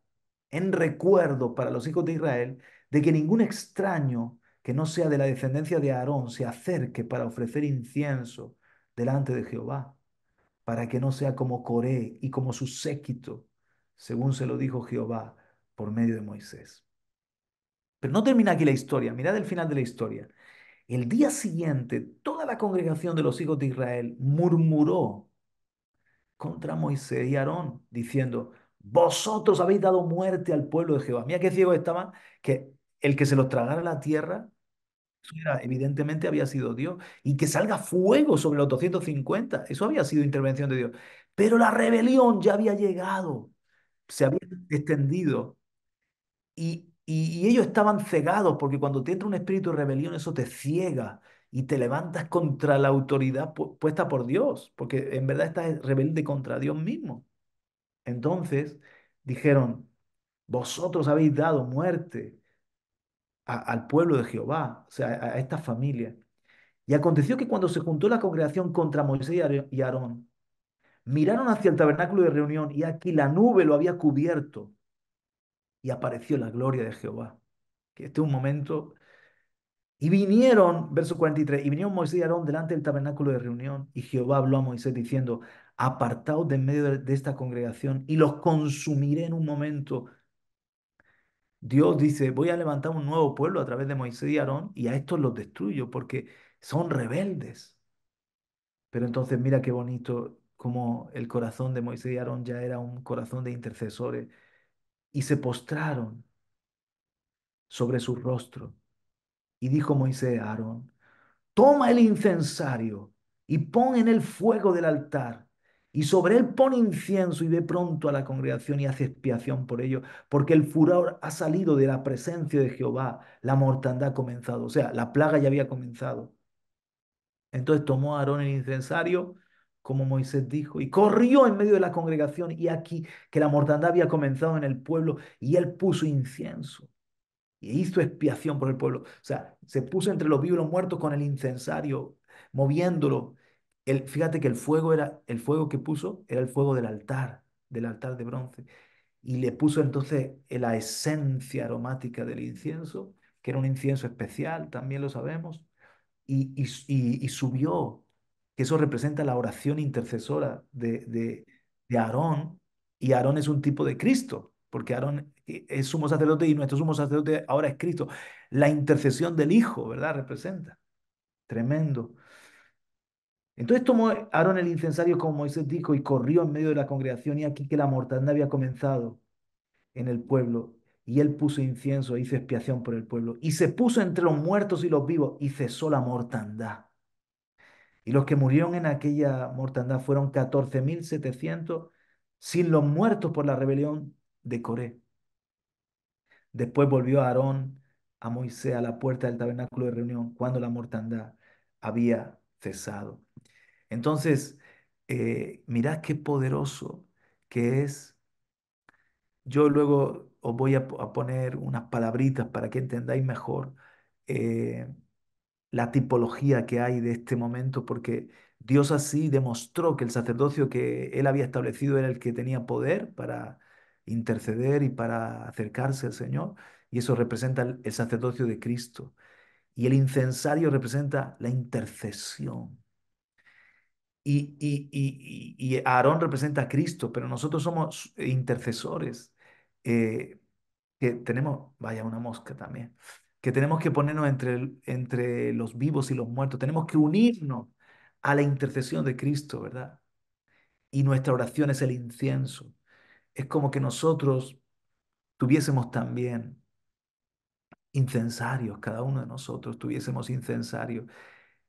en recuerdo para los hijos de Israel de que ningún extraño que no sea de la descendencia de Aarón se acerque para ofrecer incienso delante de Jehová, para que no sea como Coré y como su séquito, según se lo dijo Jehová por medio de Moisés. Pero no termina aquí la historia, mirad el final de la historia. El día siguiente, toda la congregación de los hijos de Israel murmuró contra Moisés y Aarón, diciendo, vosotros habéis dado muerte al pueblo de Jehová. Mira qué ciego estaban, que el que se los tragara la tierra, era, evidentemente había sido Dios, y que salga fuego sobre los 250, eso había sido intervención de Dios. Pero la rebelión ya había llegado, se había extendido, y y, ellos estaban cegados, porque cuando te entra un espíritu de rebelión, eso te ciega y te levantas contra la autoridad puesta por Dios, porque en verdad estás rebelde contra Dios mismo. Entonces dijeron, vosotros habéis dado muerte al pueblo de Jehová, o sea, a, a esta familia. Y aconteció que cuando se juntó la congregación contra Moisés y Aarón, miraron hacia el tabernáculo de reunión y aquí la nube lo había cubierto y apareció la gloria de Jehová. Que este es un momento. Y vinieron, verso 43, y vinieron Moisés y Aarón delante del tabernáculo de reunión, y Jehová habló a Moisés diciendo, apartaos de medio de esta congregación y los consumiré en un momento. Dios dice, voy a levantar un nuevo pueblo a través de Moisés y Aarón y a estos los destruyo porque son rebeldes. Pero entonces mira qué bonito como el corazón de Moisés y Aarón ya era un corazón de intercesores y se postraron sobre su rostro. Y dijo Moisés a Aarón, toma el incensario y pon en el fuego del altar. Y sobre él pon incienso y ve pronto a la congregación y hace expiación por ello, porque el furor ha salido de la presencia de Jehová, la mortandad ha comenzado, o sea, la plaga ya había comenzado. Entonces tomó Aarón el incensario como Moisés dijo, y corrió en medio de la congregación, y aquí que la mortandad había comenzado en el pueblo, y él puso incienso, y hizo expiación por el pueblo. O sea, se puso entre los vivos y los muertos con el incensario, moviéndolo. El, fíjate que el fuego era el fuego que puso era el fuego del altar, del altar de bronce, y le puso entonces eh, la esencia aromática del incienso, que era un incienso especial, también lo sabemos, y, y, y, y subió que eso representa la oración intercesora de, Aarón, y Aarón es un tipo de Cristo, porque Aarón es sumo sacerdote y nuestro sumo sacerdote ahora es Cristo. La intercesión del Hijo, ¿verdad? Representa. Tremendo. Entonces tomó Aarón el incensario como Moisés dijo y corrió en medio de la congregación y aquí que la mortandad había comenzado en el pueblo y él puso incienso, hizo expiación por el pueblo y se puso entre los muertos y los vivos y cesó la mortandad. Y los que murieron en aquella mortandad fueron 14.700, sin los muertos por la rebelión de Coré. Después volvió Aarón a Moisés a la puerta del tabernáculo de reunión cuando la mortandad había cesado. Entonces, eh, mirad qué poderoso que es. Yo luego os voy a, poner unas palabritas para que entendáis mejor eh, la tipología que hay de este momento, porque Dios así demostró que el sacerdocio que él había establecido era el que tenía poder para interceder y para acercarse al Señor, y eso representa el sacerdocio de Cristo. Y el incensario representa la intercesión. Y, Aarón representa a Cristo, pero nosotros somos intercesores, eh, que tenemos, vaya, una mosca también que tenemos que ponernos entre, entre los vivos y los muertos, tenemos que unirnos a la intercesión de Cristo, ¿verdad? Y nuestra oración es el incienso. Es como que nosotros tuviésemos también incensarios, cada uno de nosotros tuviésemos incensarios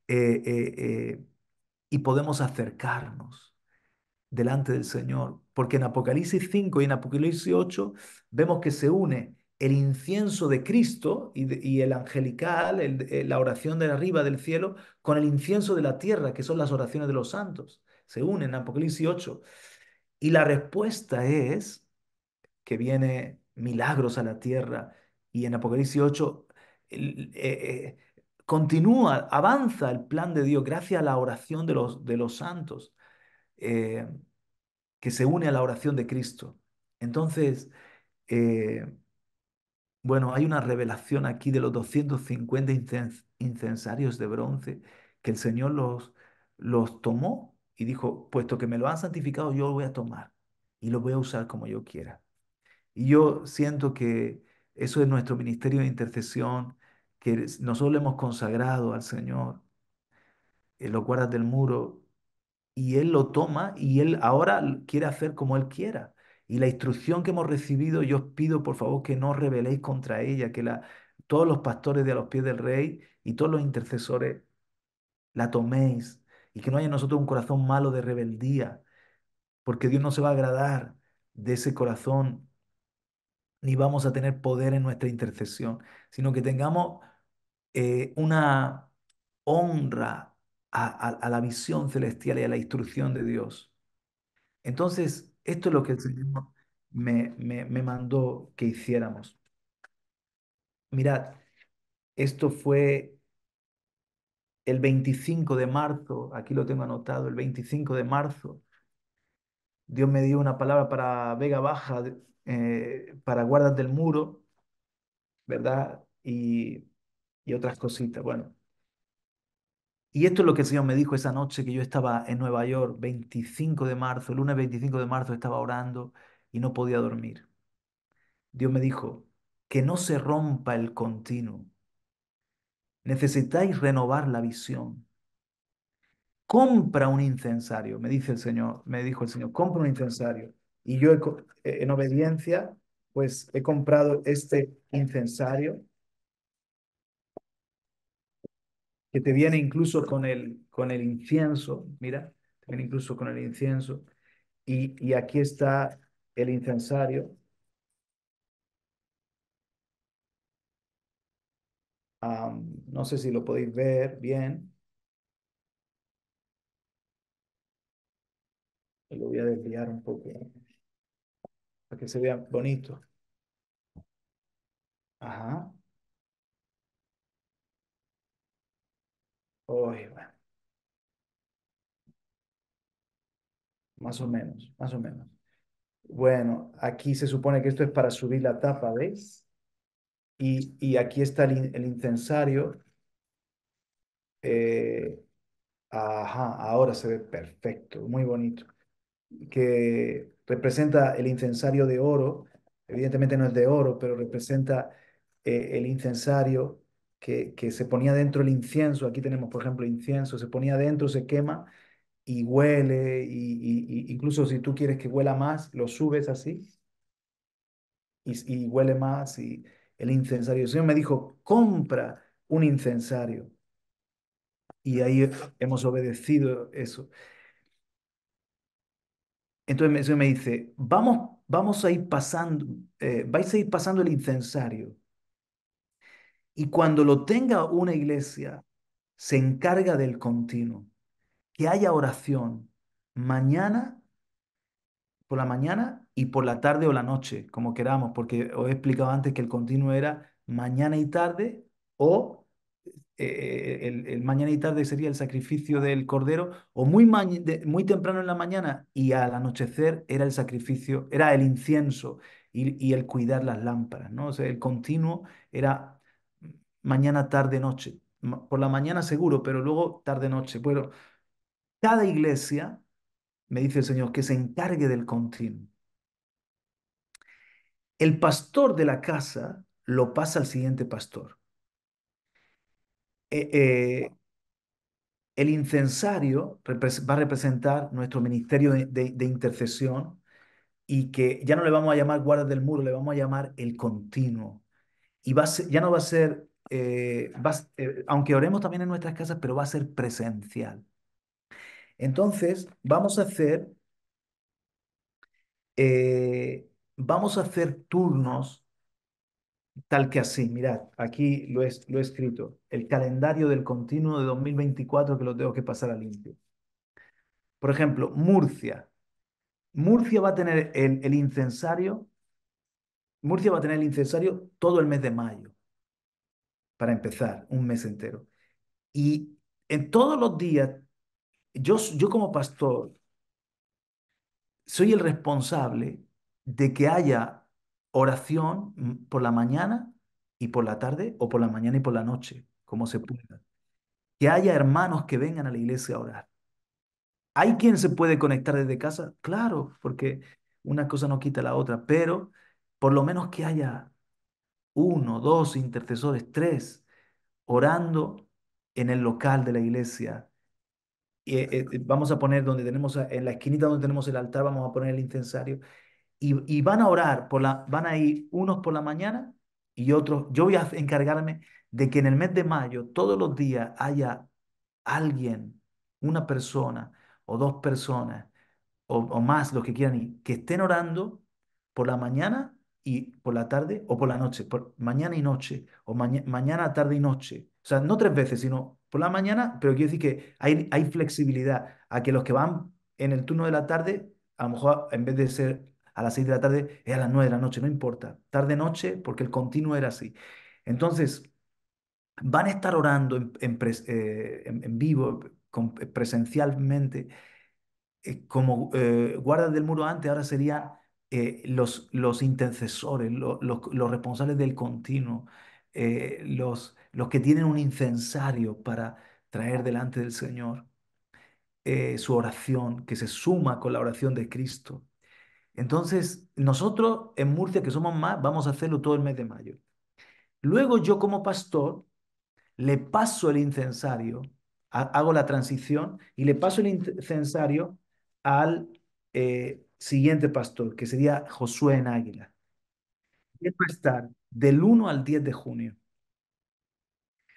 eh, eh, eh, y podemos acercarnos delante del Señor, porque en Apocalipsis 5 y en Apocalipsis 8 vemos que se une el incienso de Cristo y, el angelical, eh, la oración de arriba del cielo, con el incienso de la tierra, que son las oraciones de los santos. Se unen en Apocalipsis 8. Y la respuesta es que viene milagros a la tierra. Y en Apocalipsis 8 eh, eh, continúa, avanza el plan de Dios gracias a la oración de los, de los santos, que se une a la oración de Cristo. Entonces, bueno, hay una revelación aquí de los 250 incensarios de bronce que el Señor los, los tomó y dijo, puesto que me lo han santificado, yo lo voy a tomar y lo voy a usar como yo quiera. Y yo siento que eso es nuestro ministerio de intercesión, que nosotros le hemos consagrado al Señor, en eh, los guardas del muro, y Él lo toma y Él ahora quiere hacer como Él quiera. Y la instrucción que hemos recibido, yo os pido por favor que no rebeléis contra ella, que la, todos los pastores de los pies del rey y todos los intercesores la toméis y que no haya en nosotros un corazón malo de rebeldía, porque Dios no se va a agradar de ese corazón, ni vamos a tener poder en nuestra intercesión, sino que tengamos eh, una honra a la visión celestial y a la instrucción de Dios. Entonces, esto es lo que el Señor me, mandó que hiciéramos. Mirad, esto fue el 25 de marzo, aquí lo tengo anotado, el 25 de marzo. Dios me dio una palabra para Vega Baja, eh, para guardas del muro, ¿verdad? Y, y otras cositas. Bueno, y esto es lo que el Señor me dijo esa noche que yo estaba en Nueva York, 25 de marzo, el lunes 25 de marzo estaba orando y no podía dormir. Dios me dijo, que no se rompa el continuo. Necesitáis renovar la visión. Compra un incensario, me dice el Señor, me dijo el Señor, compra un incensario. Y yo en obediencia, pues he comprado este incensario que te viene incluso con el, con el incienso, mira, te viene incluso con el incienso. Y, aquí está el incensario. no sé si lo podéis ver bien. Lo voy a desviar un poco para que se vea bonito. Ajá. más o menos, más o menos. Bueno, aquí se supone que esto es para subir la tapa, ¿ves? Y, y aquí está el, incensario. Eh, ajá, ahora se ve perfecto, muy bonito. Que representa el incensario de oro. Evidentemente no es de oro, pero representa eh, el incensario que, se ponía dentro el incienso, aquí tenemos por ejemplo incienso, se ponía dentro, se quema y huele, y, incluso si tú quieres que huela más, lo subes así y, huele más. Y el incensario, el Señor me dijo, compra un incensario. Y ahí hemos obedecido eso. Entonces el Señor me dice, vamos, vamos a ir pasando, eh, vais a ir pasando el incensario. Y cuando lo tenga una iglesia, se encarga del continuo, que haya oración mañana, por la mañana y por la tarde o la noche, como queramos, porque os he explicado antes que el continuo era mañana y tarde o eh, eh, el, mañana y tarde sería el sacrificio del cordero o muy, muy temprano en la mañana y al anochecer era el sacrificio, era el incienso y, el cuidar las lámparas, ¿no? O sea, el continuo era mañana, tarde, noche. Por la mañana seguro, pero luego tarde, noche. Bueno, cada iglesia, me dice el Señor, que se encargue del continuo. El pastor de la casa lo pasa al siguiente pastor. Eh, eh, el incensario va a representar nuestro ministerio de, intercesión y que ya no le vamos a llamar guardas del muro, le vamos a llamar el continuo. Y va ya no va a ser eh, eh, aunque oremos también en nuestras casas, pero va a ser presencial. Entonces, vamos a hacer, eh, vamos a hacer turnos tal que así. Mirad, aquí lo he, lo escrito, el calendario del continuo de 2024 que lo tengo que pasar a limpio. Por ejemplo, Murcia. Murcia va a tener el, el incensario, Murcia va a tener el incensario todo el mes de mayo para empezar, un mes entero. Y en todos los días, yo, yo como pastor, soy el responsable de que haya oración mm, por la mañana y por la tarde o por la mañana y por la noche, como se pueda. Que haya hermanos que vengan a la iglesia a orar. ¿Hay quien se puede conectar desde casa? Claro, porque una cosa no quita la otra, pero por lo menos que haya uno, dos intercesores, tres, orando en el local de la iglesia. Y, eh, eh, eh, vamos a poner donde tenemos, en la esquinita donde tenemos el altar, vamos a poner el incensario. Y, van a orar, por la, van a ir unos por la mañana y otros. Yo voy a encargarme de que en el mes de mayo, todos los días, haya alguien, una persona o dos personas o, o más, los que quieran ir, que estén orando por la mañana y por la tarde o por la noche, por mañana y noche, o mañana, tarde y noche. O sea, no tres veces, sino por la mañana, pero quiero decir que hay, flexibilidad a que los que van en el turno de la tarde, a lo mejor en vez de ser a las seis de la tarde, es a las nueve de la noche, no importa, tarde-noche, porque el continuo era así. Entonces, van a estar orando en, eh, vivo, presencialmente, eh, como eh, guardas del muro antes, ahora sería eh, los, los intercesores, los, responsables del continuo, eh, los, los que tienen un incensario para traer delante del Señor eh, su oración, que se suma con la oración de Cristo. Entonces, nosotros en Murcia, que somos más, vamos a hacerlo todo el mes de mayo. Luego yo como pastor le paso el incensario, hago la transición y le paso el incensario al, siguiente pastor, que sería Josué en Águila. Él va a estar del 1 al 10 de junio.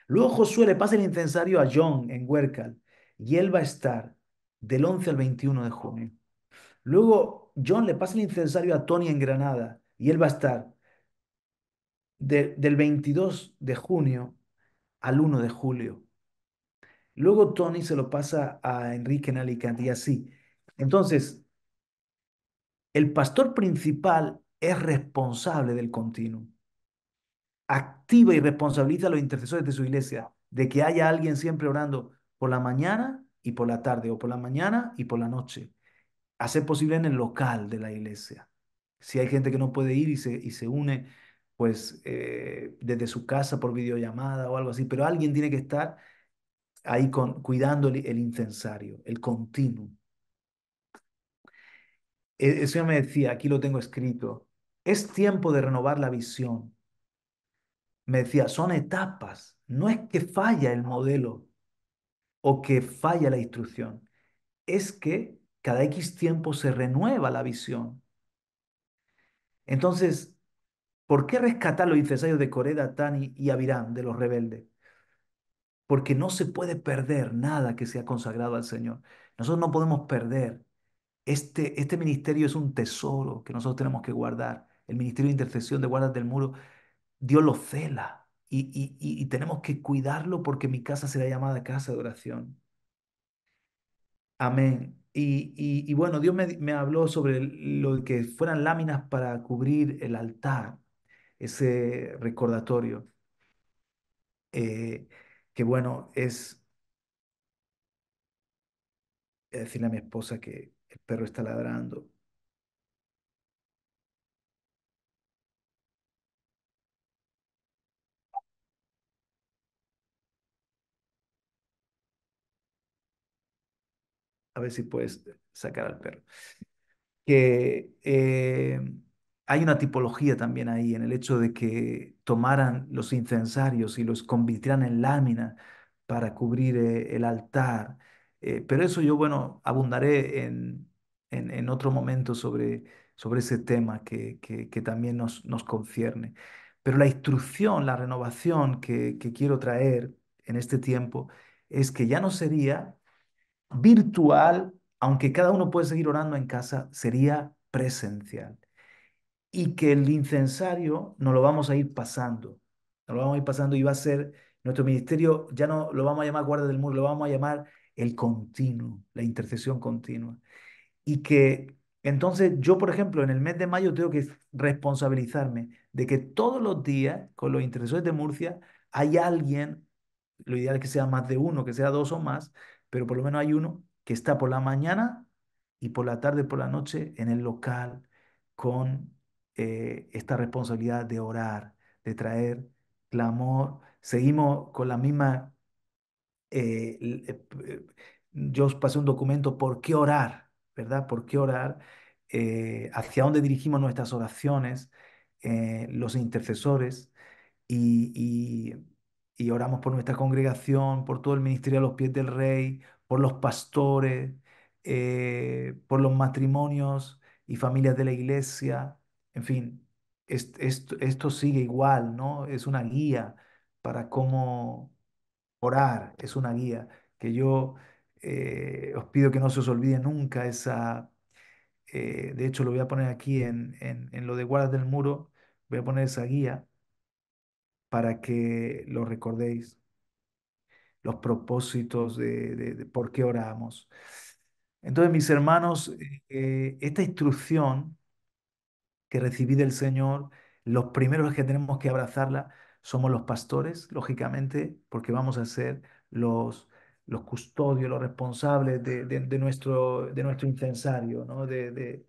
Luego Josué le pasa el incensario a John en Huércal. y él va a estar del 11 al 21 de junio. Luego John le pasa el incensario a Tony en Granada y él va a estar del 22 de junio al 1 de julio. Luego Tony se lo pasa a Enrique en Alicante y así. Entonces, el pastor principal es responsable del continuo. Activa y responsabiliza a los intercesores de su iglesia de que haya alguien siempre orando por la mañana y por la tarde o por la mañana y por la noche. Hacer posible en el local de la iglesia. Si hay gente que no puede ir y se, une, pues eh, desde su casa por videollamada o algo así, pero alguien tiene que estar ahí con, cuidando el, el incensario, el continuo el Señor me decía, aquí lo tengo escrito, es tiempo de renovar la visión. Me decía, son etapas, no es que falla el modelo o que falla la instrucción, es que cada X tiempo se renueva la visión. Entonces, ¿por qué rescatar los incensarios de Coreda, Tani y Avirán de los rebeldes? Porque no se puede perder nada que sea consagrado al Señor. Nosotros no podemos perder este, este, ministerio es un tesoro que nosotros tenemos que guardar. El ministerio de intercesión de guardas del muro, Dios lo cela y, tenemos que cuidarlo porque mi casa será llamada casa de oración. Amén. Y, bueno, Dios me, habló sobre lo que fueran láminas para cubrir el altar, ese recordatorio, eh, que bueno, es decirle a mi esposa que, el perro está ladrando. A ver si puedes sacar al perro. Que eh, hay una tipología también ahí en el hecho de que tomaran los incensarios y los convirtieran en lámina para cubrir eh, el altar eh, pero eso yo, bueno, abundaré en, en, en, otro momento sobre, sobre ese tema que, que, también nos, nos, concierne. Pero la instrucción, la renovación que, que quiero traer en este tiempo es que ya no sería virtual, aunque cada uno puede seguir orando en casa, sería presencial. Y que el incensario nos lo vamos a ir pasando, nos lo vamos a ir pasando y va a ser nuestro ministerio, ya no lo vamos a llamar guarda del muro, lo vamos a llamar el continuo, la intercesión continua. Y que entonces yo, por ejemplo, en el mes de mayo tengo que responsabilizarme de que todos los días con los intercesores de Murcia hay alguien, lo ideal es que sea más de uno, que sea dos o más, pero por lo menos hay uno que está por la mañana y por la tarde, por la noche en el local con eh, esta responsabilidad de orar, de traer clamor. Seguimos con la misma eh, eh, eh, yo os pasé un documento, ¿por qué orar? ¿Verdad? ¿Por qué orar? ¿Hacia dónde dirigimos nuestras oraciones, los intercesores? Y, y, oramos por nuestra congregación, por todo el ministerio a los pies del rey, por los pastores, por los matrimonios y familias de la iglesia. En fin, esto sigue igual, ¿no? Es una guía para cómo orar, es una guía, que yo eh, os pido que no se os olvide nunca esa, eh, de hecho lo voy a poner aquí en, lo de guardas del muro, voy a poner esa guía para que lo recordéis, los propósitos de, por qué oramos. Entonces, mis hermanos, eh, esta instrucción que recibí del Señor, los primeros que tenemos que abrazarla somos los pastores, lógicamente, porque vamos a ser los, los custodios, los responsables de, nuestro, de nuestro incensario, ¿no? de,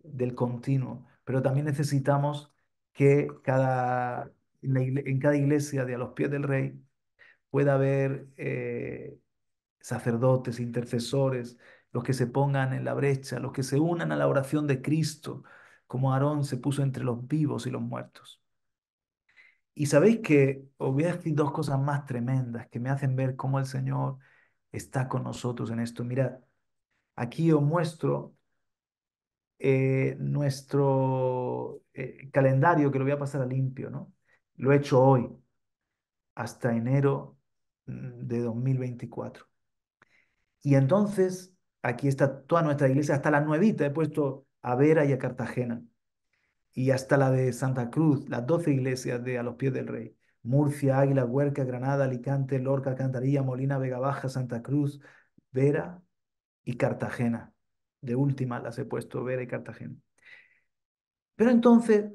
del continuo. Pero también necesitamos que cada, en cada iglesia de a los pies del rey pueda haber eh, sacerdotes, intercesores, los que se pongan en la brecha, los que se unan a la oración de Cristo, como Aarón se puso entre los vivos y los muertos. Y sabéis que os voy a decir dos cosas más tremendas que me hacen ver cómo el Señor está con nosotros en esto. Mirad, aquí os muestro eh, nuestro eh, calendario que lo voy a pasar a limpio, ¿no? Lo he hecho hoy, hasta enero mm, de 2024. Y entonces, aquí está toda nuestra iglesia, hasta la nuevita, he puesto a Vera y a Cartagena y hasta la de Santa Cruz, las 12 iglesias de a los pies del rey. Murcia, Águila, Huerca, Granada, Alicante, Lorca, Cantarilla Molina, Vega Baja, Santa Cruz, Vera y Cartagena. De última las he puesto, Vera y Cartagena. Pero entonces,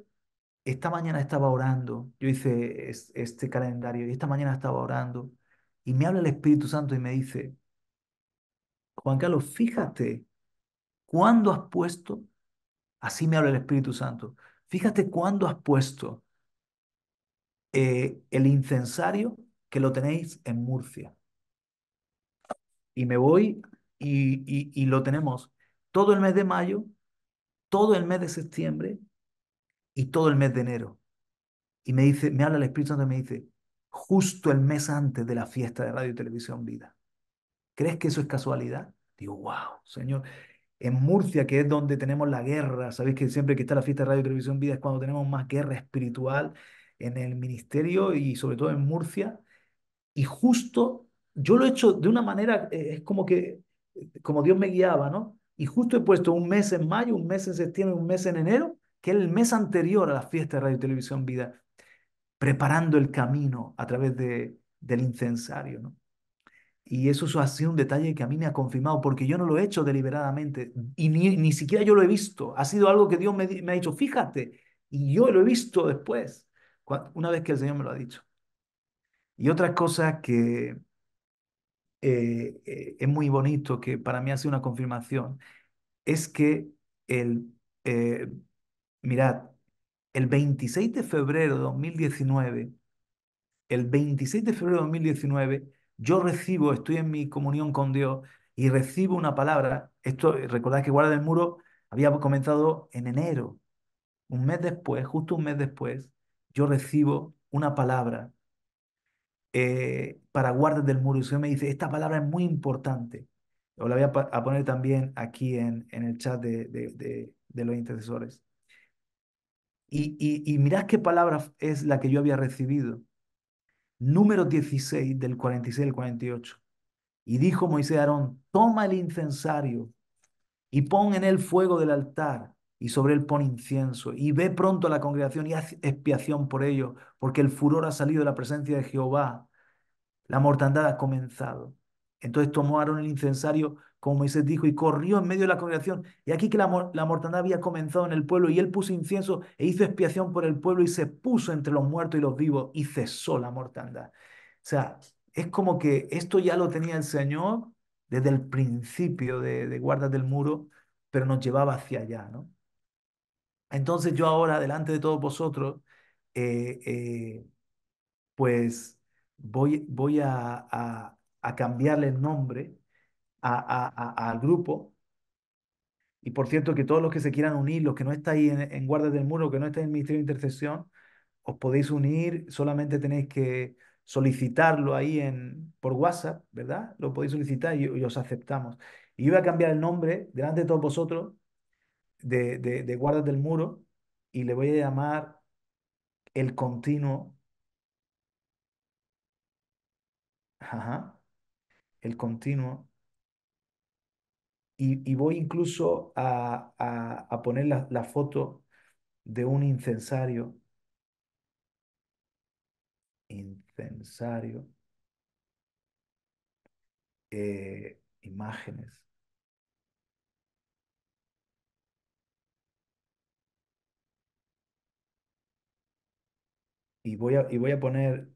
esta mañana estaba orando, yo hice este calendario y esta mañana estaba orando y me habla el Espíritu Santo y me dice, Juan Carlos, fíjate, ¿cuándo has puesto Así me habla el Espíritu Santo. Fíjate cuándo has puesto eh, el incensario que lo tenéis en Murcia. Y me voy y, lo tenemos todo el mes de mayo, todo el mes de septiembre y todo el mes de enero. Y me dice, me habla el Espíritu Santo y me dice, justo el mes antes de la fiesta de radio y televisión vida. ¿Crees que eso es casualidad? Digo, wow, Señor en Murcia, que es donde tenemos la guerra, sabéis que siempre que está la fiesta de Radio Televisión Vida es cuando tenemos más guerra espiritual en el ministerio y sobre todo en Murcia. Y justo yo lo he hecho de una manera, eh, es como que, eh, como Dios me guiaba, ¿no? Y justo he puesto un mes en mayo, un mes en septiembre, un mes en enero, que es el mes anterior a la fiesta de Radio Televisión Vida, preparando el camino a través de, del incensario, ¿no? Y eso ha sido un detalle que a mí me ha confirmado, porque yo no lo he hecho deliberadamente y ni, siquiera yo lo he visto. Ha sido algo que Dios me, ha dicho, fíjate, y yo lo he visto después, una vez que el Señor me lo ha dicho. Y otra cosa que eh, eh, es muy bonito, que para mí ha sido una confirmación, es que el, eh, mirad, el 26 de febrero de 2019, el 26 de febrero de 2019, yo recibo, estoy en mi comunión con Dios y recibo una palabra. Esto, eh, recordad que Guarda del Muro había comenzado en enero. Un mes después, justo un mes después, yo recibo una palabra eh, para Guarda del Muro. Y Señor me dice, esta palabra es muy importante. Os la voy a, poner también aquí en, en el chat de, los intercesores. Y, y, y mirad qué palabra es la que yo había recibido número 16 del 46 al 48. Y dijo Moisés a Aarón, toma el incensario y pon en él fuego del altar y sobre él pon incienso y ve pronto a la congregación y haz expiación por ello, porque el furor ha salido de la presencia de Jehová, la mortandad ha comenzado. Entonces tomó Aarón el incensario como Moisés dijo, y corrió en medio de la congregación. Y aquí que la, la mortandad había comenzado en el pueblo, y él puso incienso e hizo expiación por el pueblo, y se puso entre los muertos y los vivos, y cesó la mortandad. O sea, es como que esto ya lo tenía el Señor desde el principio de, de guardas del muro, pero nos llevaba hacia allá, ¿no? Entonces yo ahora, delante de todos vosotros, eh, eh, pues voy, voy a, cambiarle el nombre al grupo. Y por cierto, que todos los que se quieran unir, los que no estáis en, en Guardas del Muro, que no estáis en Ministerio de Intercesión, os podéis unir, solamente tenéis que solicitarlo ahí en, por WhatsApp, ¿verdad? Lo podéis solicitar y, os aceptamos. Y yo voy a cambiar el nombre, delante de todos vosotros, de, de Guardas del Muro, y le voy a llamar el continuo. Ajá. El continuo y, voy incluso a, poner la, la foto de un incensario. Incensario. Eh, imágenes. Y voy, a, y voy a poner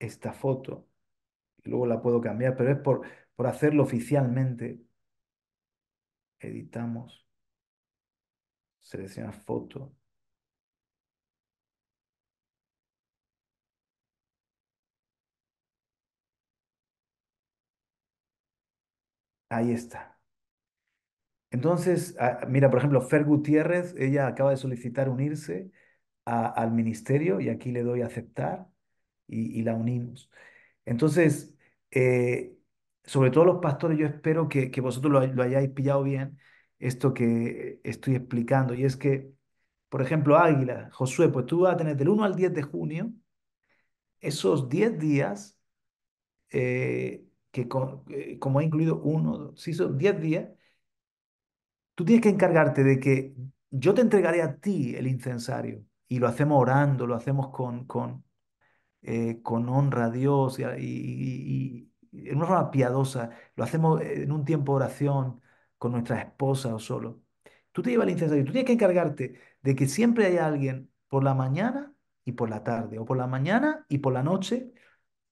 esta foto luego la puedo cambiar, pero es por, por hacerlo oficialmente. Editamos. Selecciona foto. Ahí está. Entonces, ah, mira, por ejemplo, Fer Gutiérrez, ella acaba de solicitar unirse al ministerio y aquí le doy aceptar y la unimos. Entonces, eh, sobre todo los pastores, yo espero que, vosotros lo, hayáis pillado bien esto que estoy explicando. Y es que, por ejemplo, Águila, Josué, pues tú vas a tener del 1 al 10 de junio esos 10 días, eh, que con, eh, como ha incluido uno, si son 10 días, tú tienes que encargarte de que yo te entregaré a ti el incensario. Y lo hacemos orando, lo hacemos con, con eh, con honra a Dios y, en una forma piadosa. Lo hacemos eh, en un tiempo de oración con nuestra esposa o solo. Tú te llevas el incensario. Tú tienes que encargarte de que siempre haya alguien por la mañana y por la tarde, o por la mañana y por la noche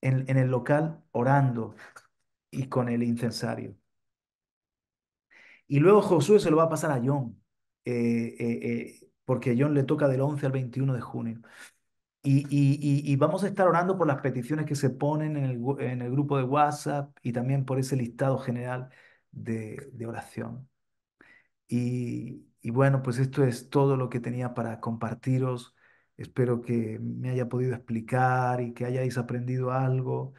en, el local orando y con el incensario. Y luego Josué se lo va a pasar a John, eh, porque a John le toca del 11 al 21 de junio. Y, vamos a estar orando por las peticiones que se ponen en el, grupo de WhatsApp y también por ese listado general de, oración. Y, bueno, pues esto es todo lo que tenía para compartiros. Espero que me haya podido explicar y que hayáis aprendido algo.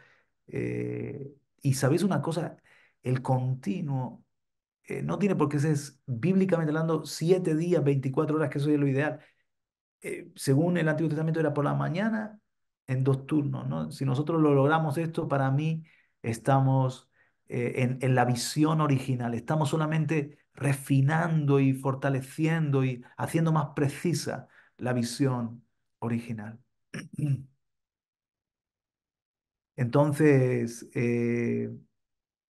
Eh, y sabéis una cosa, el continuo eh, no tiene por qué ser bíblicamente hablando siete días, 24 horas, que eso es lo ideal eh, según el Antiguo Testamento, era por la mañana en dos turnos. Si nosotros lo logramos esto, para mí estamos eh, en, la visión original, estamos solamente refinando y fortaleciendo y haciendo más precisa la visión original. [CLEARS THROAT] Entonces, eh,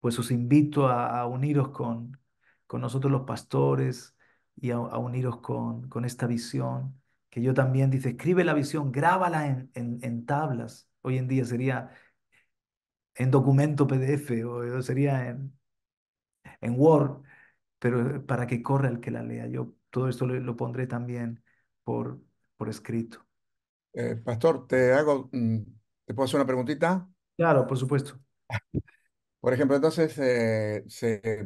pues os invito a, uniros con, nosotros los pastores y a, uniros con, con esta visión que yo también, dice, escribe la visión, grábala en, en, tablas. Hoy en día sería en documento PDF eh, o, sería en, en, Word, pero eh, para que corra el que la lea. Yo todo esto lo, pondré también por, por escrito. Eh, pastor, te hago, mm, ¿te puedo hacer una preguntita? Claro, por supuesto. [LAUGHS] Por ejemplo, entonces, eh,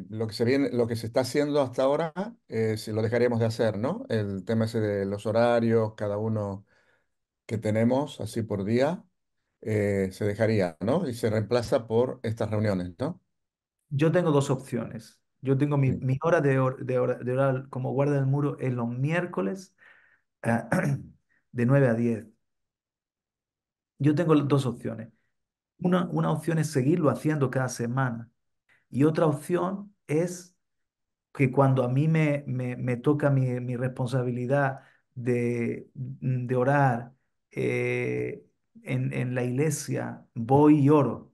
lo que se lo que se está haciendo hasta ahora, eh, si lo dejaríamos de hacer, ¿no? El tema ese de los horarios, cada uno que tenemos, así por día, eh, se dejaría, ¿no? Y se reemplaza por estas reuniones, ¿no? Yo tengo dos opciones. Yo tengo mi, hora de, de, hora- como guarda del muro en los miércoles [CLEARS THROAT] de 9 a 10. Yo tengo dos opciones. Una, opción es seguirlo haciendo cada semana y otra opción es que cuando a mí me, toca mi, responsabilidad de, orar eh, en, la iglesia, voy y oro.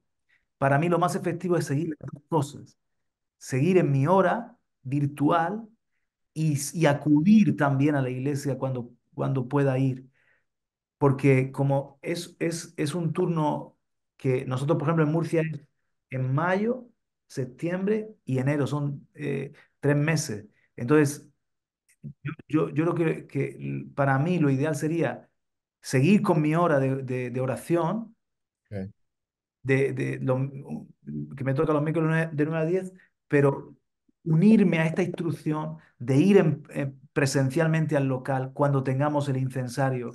Para mí lo más efectivo es seguir las dos cosas. Seguir en mi hora virtual y, y, acudir también a la iglesia cuando, cuando pueda ir. Porque como es, es, es un turno que nosotros, por ejemplo, en Murcia es en mayo, septiembre y enero, son eh, tres meses. Entonces, yo, yo, creo que, para mí lo ideal sería seguir con mi hora de, oración, de, que me toca los miércoles de 9 a 10, pero unirme a esta instrucción de ir presencialmente al local cuando tengamos el incensario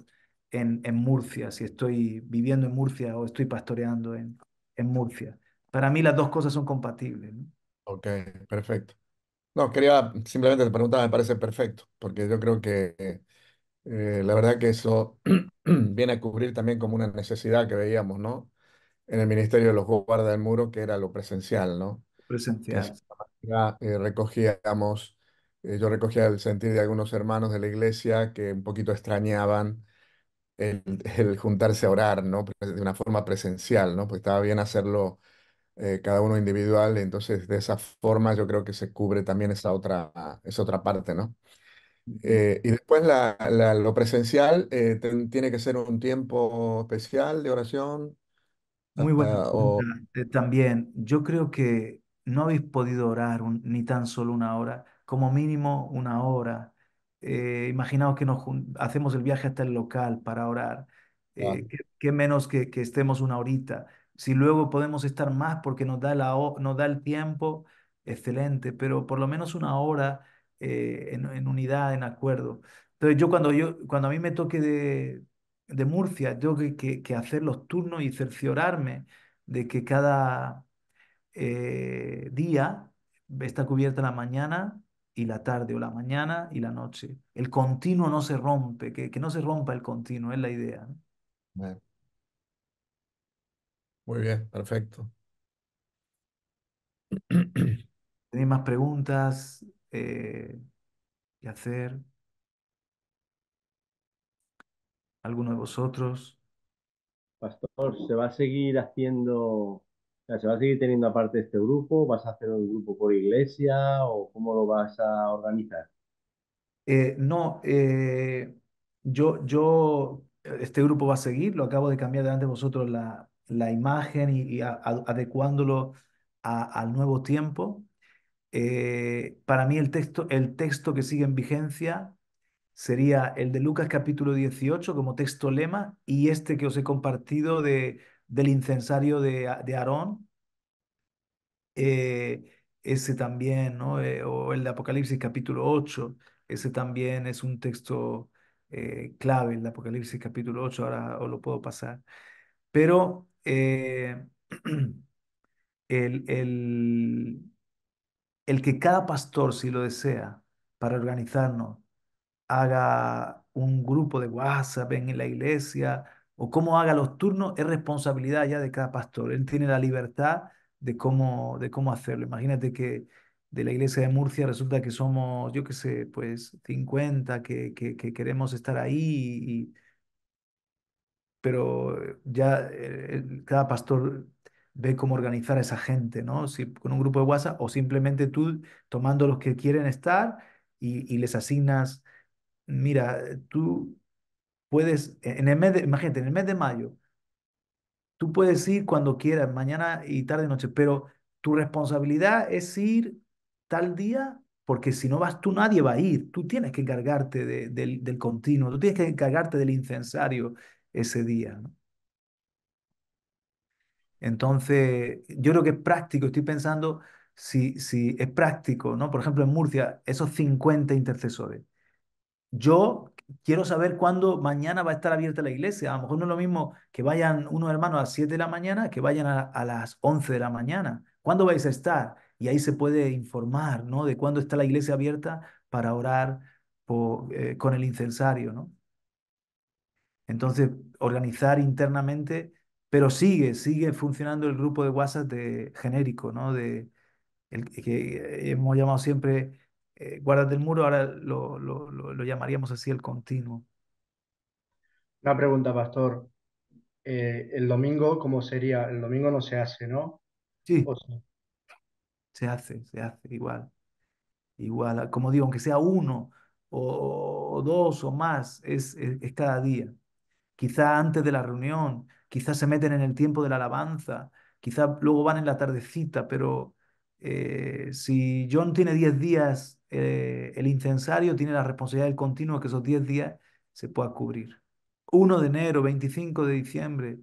en, Murcia, si estoy viviendo en Murcia o estoy pastoreando en, en Murcia. Para mí las dos cosas son compatibles. Ok, perfecto. No, quería simplemente te preguntaba, me parece perfecto, porque yo creo que eh, la verdad que eso [CLEARS THROAT] viene a cubrir también como una necesidad que veíamos, ¿no? En el Ministerio de los Guardas del Muro, que era lo presencial, ¿no? Presencial. Eh, recogíamos, eh, yo recogía el sentir de algunos hermanos de la iglesia que un poquito extrañaban [LAUGHS] el, juntarse a orar, ¿no? De una forma presencial, ¿no? Pues estaba bien hacerlo eh, cada uno individual, entonces de esa forma yo creo que se cubre también esa otra, esa otra parte, ¿no? Eh, y después la, lo presencial eh, tiene que ser un tiempo especial de oración. Muy ah, bueno, también. Yo creo que no habéis podido orar ni tan solo una hora, como mínimo una hora eh, imaginaos que nos hacemos el viaje hasta el local para orar, eh, qué, menos que, estemos una horita. Si luego podemos estar más porque nos da, la, nos da el tiempo, excelente, pero por lo menos una hora eh, en, en, unidad, en acuerdo. Entonces yo cuando, yo, cuando a mí me toque de, Murcia, tengo que, que, hacer los turnos y cerciorarme de que cada día está cubierta la mañana, y la tarde o la mañana y la noche. El continuo no se rompe, que, que no se rompa el continuo, es la idea. Muy bien, perfecto. [CLEARS THROAT] ¿Tenéis más preguntas eh, que hacer? ¿Alguno de vosotros? Pastor, ¿se va a seguir haciendo ¿se va a seguir teniendo aparte este grupo? ¿Vas a hacer un grupo por iglesia o cómo lo vas a organizar? Eh, no, eh, yo, yo, este grupo va a seguir, lo acabo de cambiar delante de vosotros la, la imagen y, adecuándolo al nuevo tiempo. Eh, para mí el texto, el texto que sigue en vigencia sería el de Lucas capítulo 18 como texto lema y este que os he compartido de del incensario de, Aarón, eh, ese también, eh, o el de Apocalipsis capítulo 8, ese también es un texto eh, clave, el de Apocalipsis capítulo 8, ahora os lo puedo pasar. Pero [CLEARS THROAT] el, el, el que cada pastor, si lo desea, para organizarnos, haga un grupo de WhatsApp en la iglesia o cómo haga los turnos es responsabilidad ya de cada pastor. Él tiene la libertad de cómo, de cómo hacerlo. Imagínate que de la iglesia de Murcia resulta que somos, yo qué sé, pues 50, que, que, queremos estar ahí, y, pero eh, ya eh, cada pastor ve cómo organizar a esa gente, ¿no? Si, con un grupo de WhatsApp o simplemente tú tomando los que quieren estar y, y les asignas, mira, eh, tú puedes, e-, en el mes imagínate, en el mes de mayo, tú puedes ir cuando quieras, mañana y tarde, noche, pero tu responsabilidad es ir tal día, porque si no vas tú, nadie va a ir. Tú tienes que encargarte del, continuo, tú tienes que encargarte del incensario ese día. Entonces, yo creo que es práctico, estoy pensando si, si es práctico, ¿no? Por ejemplo, en Murcia, esos 50 intercesores. Yo quiero saber cuándo mañana va a estar abierta la iglesia. A lo mejor no es lo mismo que vayan unos hermanos a las 7 de la mañana que vayan a, las 11 de la mañana. ¿Cuándo vais a estar? Y ahí se puede informar, ¿no? De cuándo está la iglesia abierta para orar eh, con el incensario, ¿no? Entonces, organizar internamente, pero sigue, sigue funcionando el grupo de WhatsApp de genérico, ¿no? De, el, que hemos llamado siempre eh, guardas del muro, ahora lo, lo, llamaríamos así el continuo. Una pregunta, pastor. Eh, el domingo, ¿cómo sería? El domingo no se hace, ¿no? Sí. Se hace, se hace igual. Igual, como digo, aunque sea uno o, dos o más, es, es, cada día. Quizá antes de la reunión, quizás se meten en el tiempo de la alabanza, quizás luego van en la tardecita, pero eh, si John tiene diez días eh, el incensario tiene la responsabilidad del continuo que esos 10 días se pueda cubrir. 1 de enero, 25 de diciembre,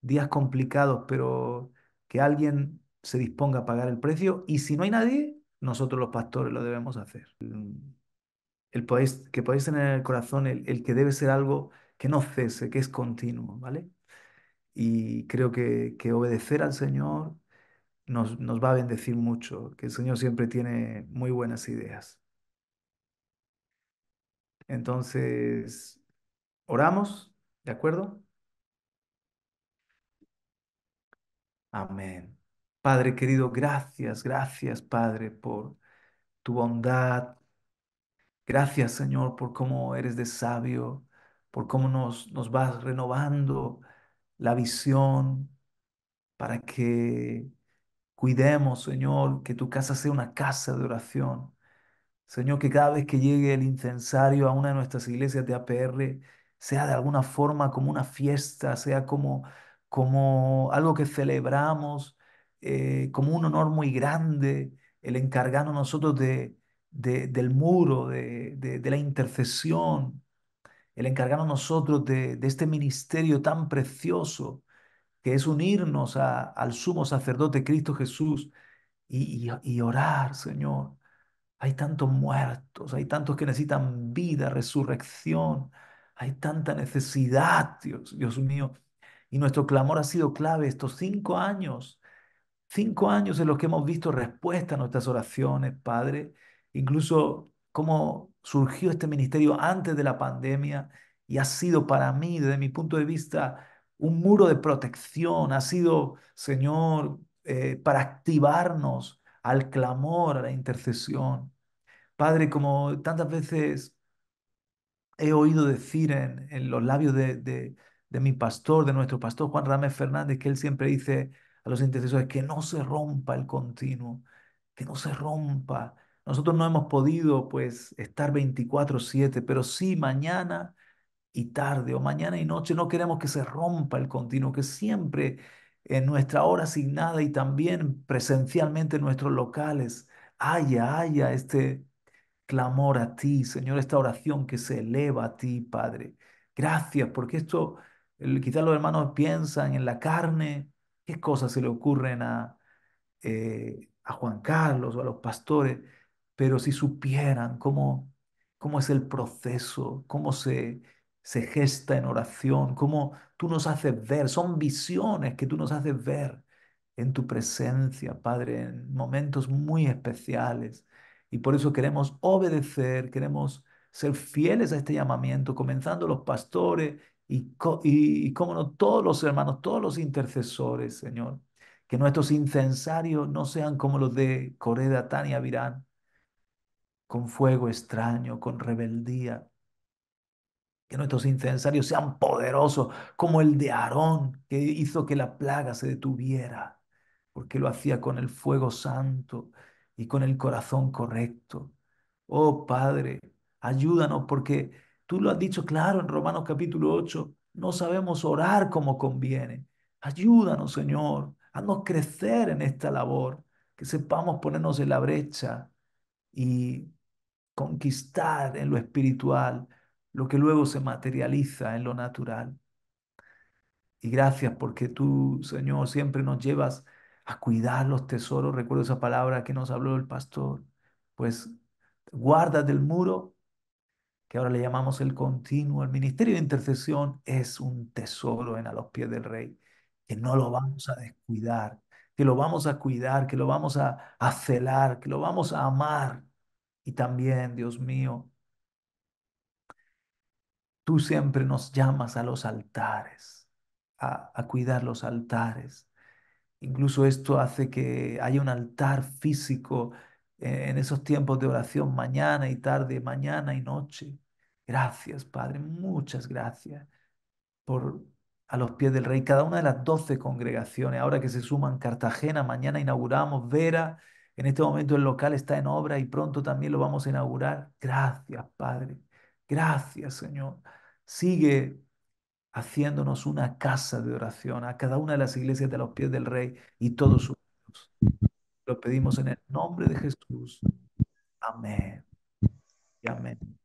días complicados, pero que alguien se disponga a pagar el precio y si no hay nadie, nosotros los pastores lo debemos hacer. El que podéis tener en el corazón el, que debe ser algo que no cese, que es continuo, ¿vale? Y creo que, que obedecer al Señor, nos, va a bendecir mucho, que el Señor siempre tiene muy buenas ideas. Entonces, oramos, ¿de acuerdo? Amén. Padre querido, gracias, gracias Padre por tu bondad. Gracias Señor por cómo eres de sabio, por cómo nos, nos vas renovando la visión para que Cuidemos, Señor, que tu casa sea una casa de oración. Señor, que cada vez que llegue el incensario a una de nuestras iglesias de APR, sea de alguna forma como una fiesta, sea como, como algo que celebramos, eh, como un honor muy grande, el encargarnos nosotros de, del muro, de, la intercesión, el encargarnos nosotros de, de este ministerio tan precioso que es unirnos al sumo sacerdote Cristo Jesús y, y, orar, Señor. Hay tantos muertos, hay tantos que necesitan vida, resurrección, hay tanta necesidad, Dios, Dios mío. Y nuestro clamor ha sido clave estos cinco años, cinco años en los que hemos visto respuesta a nuestras oraciones, Padre, incluso cómo surgió este ministerio antes de la pandemia y ha sido para mí, desde mi punto de vista, un muro de protección, ha sido, Señor, eh, para activarnos al clamor, a la intercesión. Padre, como tantas veces he oído decir en, los labios de, de, mi pastor, de nuestro pastor Juan Ramés Fernández, que él siempre dice a los intercesores que no se rompa el continuo, que no se rompa. Nosotros no hemos podido pues estar 24/7, pero sí mañana y tarde o mañana y noche. No queremos que se rompa el continuo, que siempre en nuestra hora asignada y también presencialmente en nuestros locales haya, haya este clamor a ti, Señor, esta oración que se eleva a ti, Padre. Gracias, porque esto, quizás los hermanos piensan en la carne, qué cosas se le ocurren a, eh, a Juan Carlos o a los pastores, pero si supieran cómo, cómo es el proceso, cómo se se gesta en oración, como tú nos haces ver, son visiones que tú nos haces ver en tu presencia, Padre, en momentos muy especiales. Y por eso queremos obedecer, queremos ser fieles a este llamamiento, comenzando los pastores y, y, como no, todos los hermanos, todos los intercesores, Señor. Que nuestros incensarios no sean como los de Coreda, Tania, Virán, con fuego extraño, con rebeldía, que nuestros incensarios sean poderosos como el de Aarón, que hizo que la plaga se detuviera, porque lo hacía con el fuego santo y con el corazón correcto. Oh Padre, ayúdanos porque tú lo has dicho claro en Romanos capítulo 8, no sabemos orar como conviene. Ayúdanos, Señor, a nos crecer en esta labor, que sepamos ponernos en la brecha y conquistar en lo espiritual lo que luego se materializa en lo natural. Y gracias porque tú, Señor, siempre nos llevas a cuidar los tesoros. Recuerdo esa palabra que nos habló el pastor. Pues guarda del muro, que ahora le llamamos el continuo. El ministerio de intercesión es un tesoro en a los pies del rey, que no lo vamos a descuidar, que lo vamos a cuidar, que lo vamos a, a celar, que lo vamos a amar. Y también, Dios mío, Tú siempre nos llamas a los altares, a, cuidar los altares. Incluso esto hace que haya un altar físico eh, en esos tiempos de oración, mañana y tarde, mañana y noche. Gracias, Padre, muchas gracias por a los pies del Rey, cada una de las doce congregaciones, ahora que se suman Cartagena, mañana inauguramos Vera, en este momento el local está en obra y pronto también lo vamos a inaugurar. Gracias, Padre, gracias, Señor. Sigue haciéndonos una casa de oración a cada una de las iglesias de los pies del Rey y todos sus hijos. Lo pedimos en el nombre de Jesús. Amén. Y amén.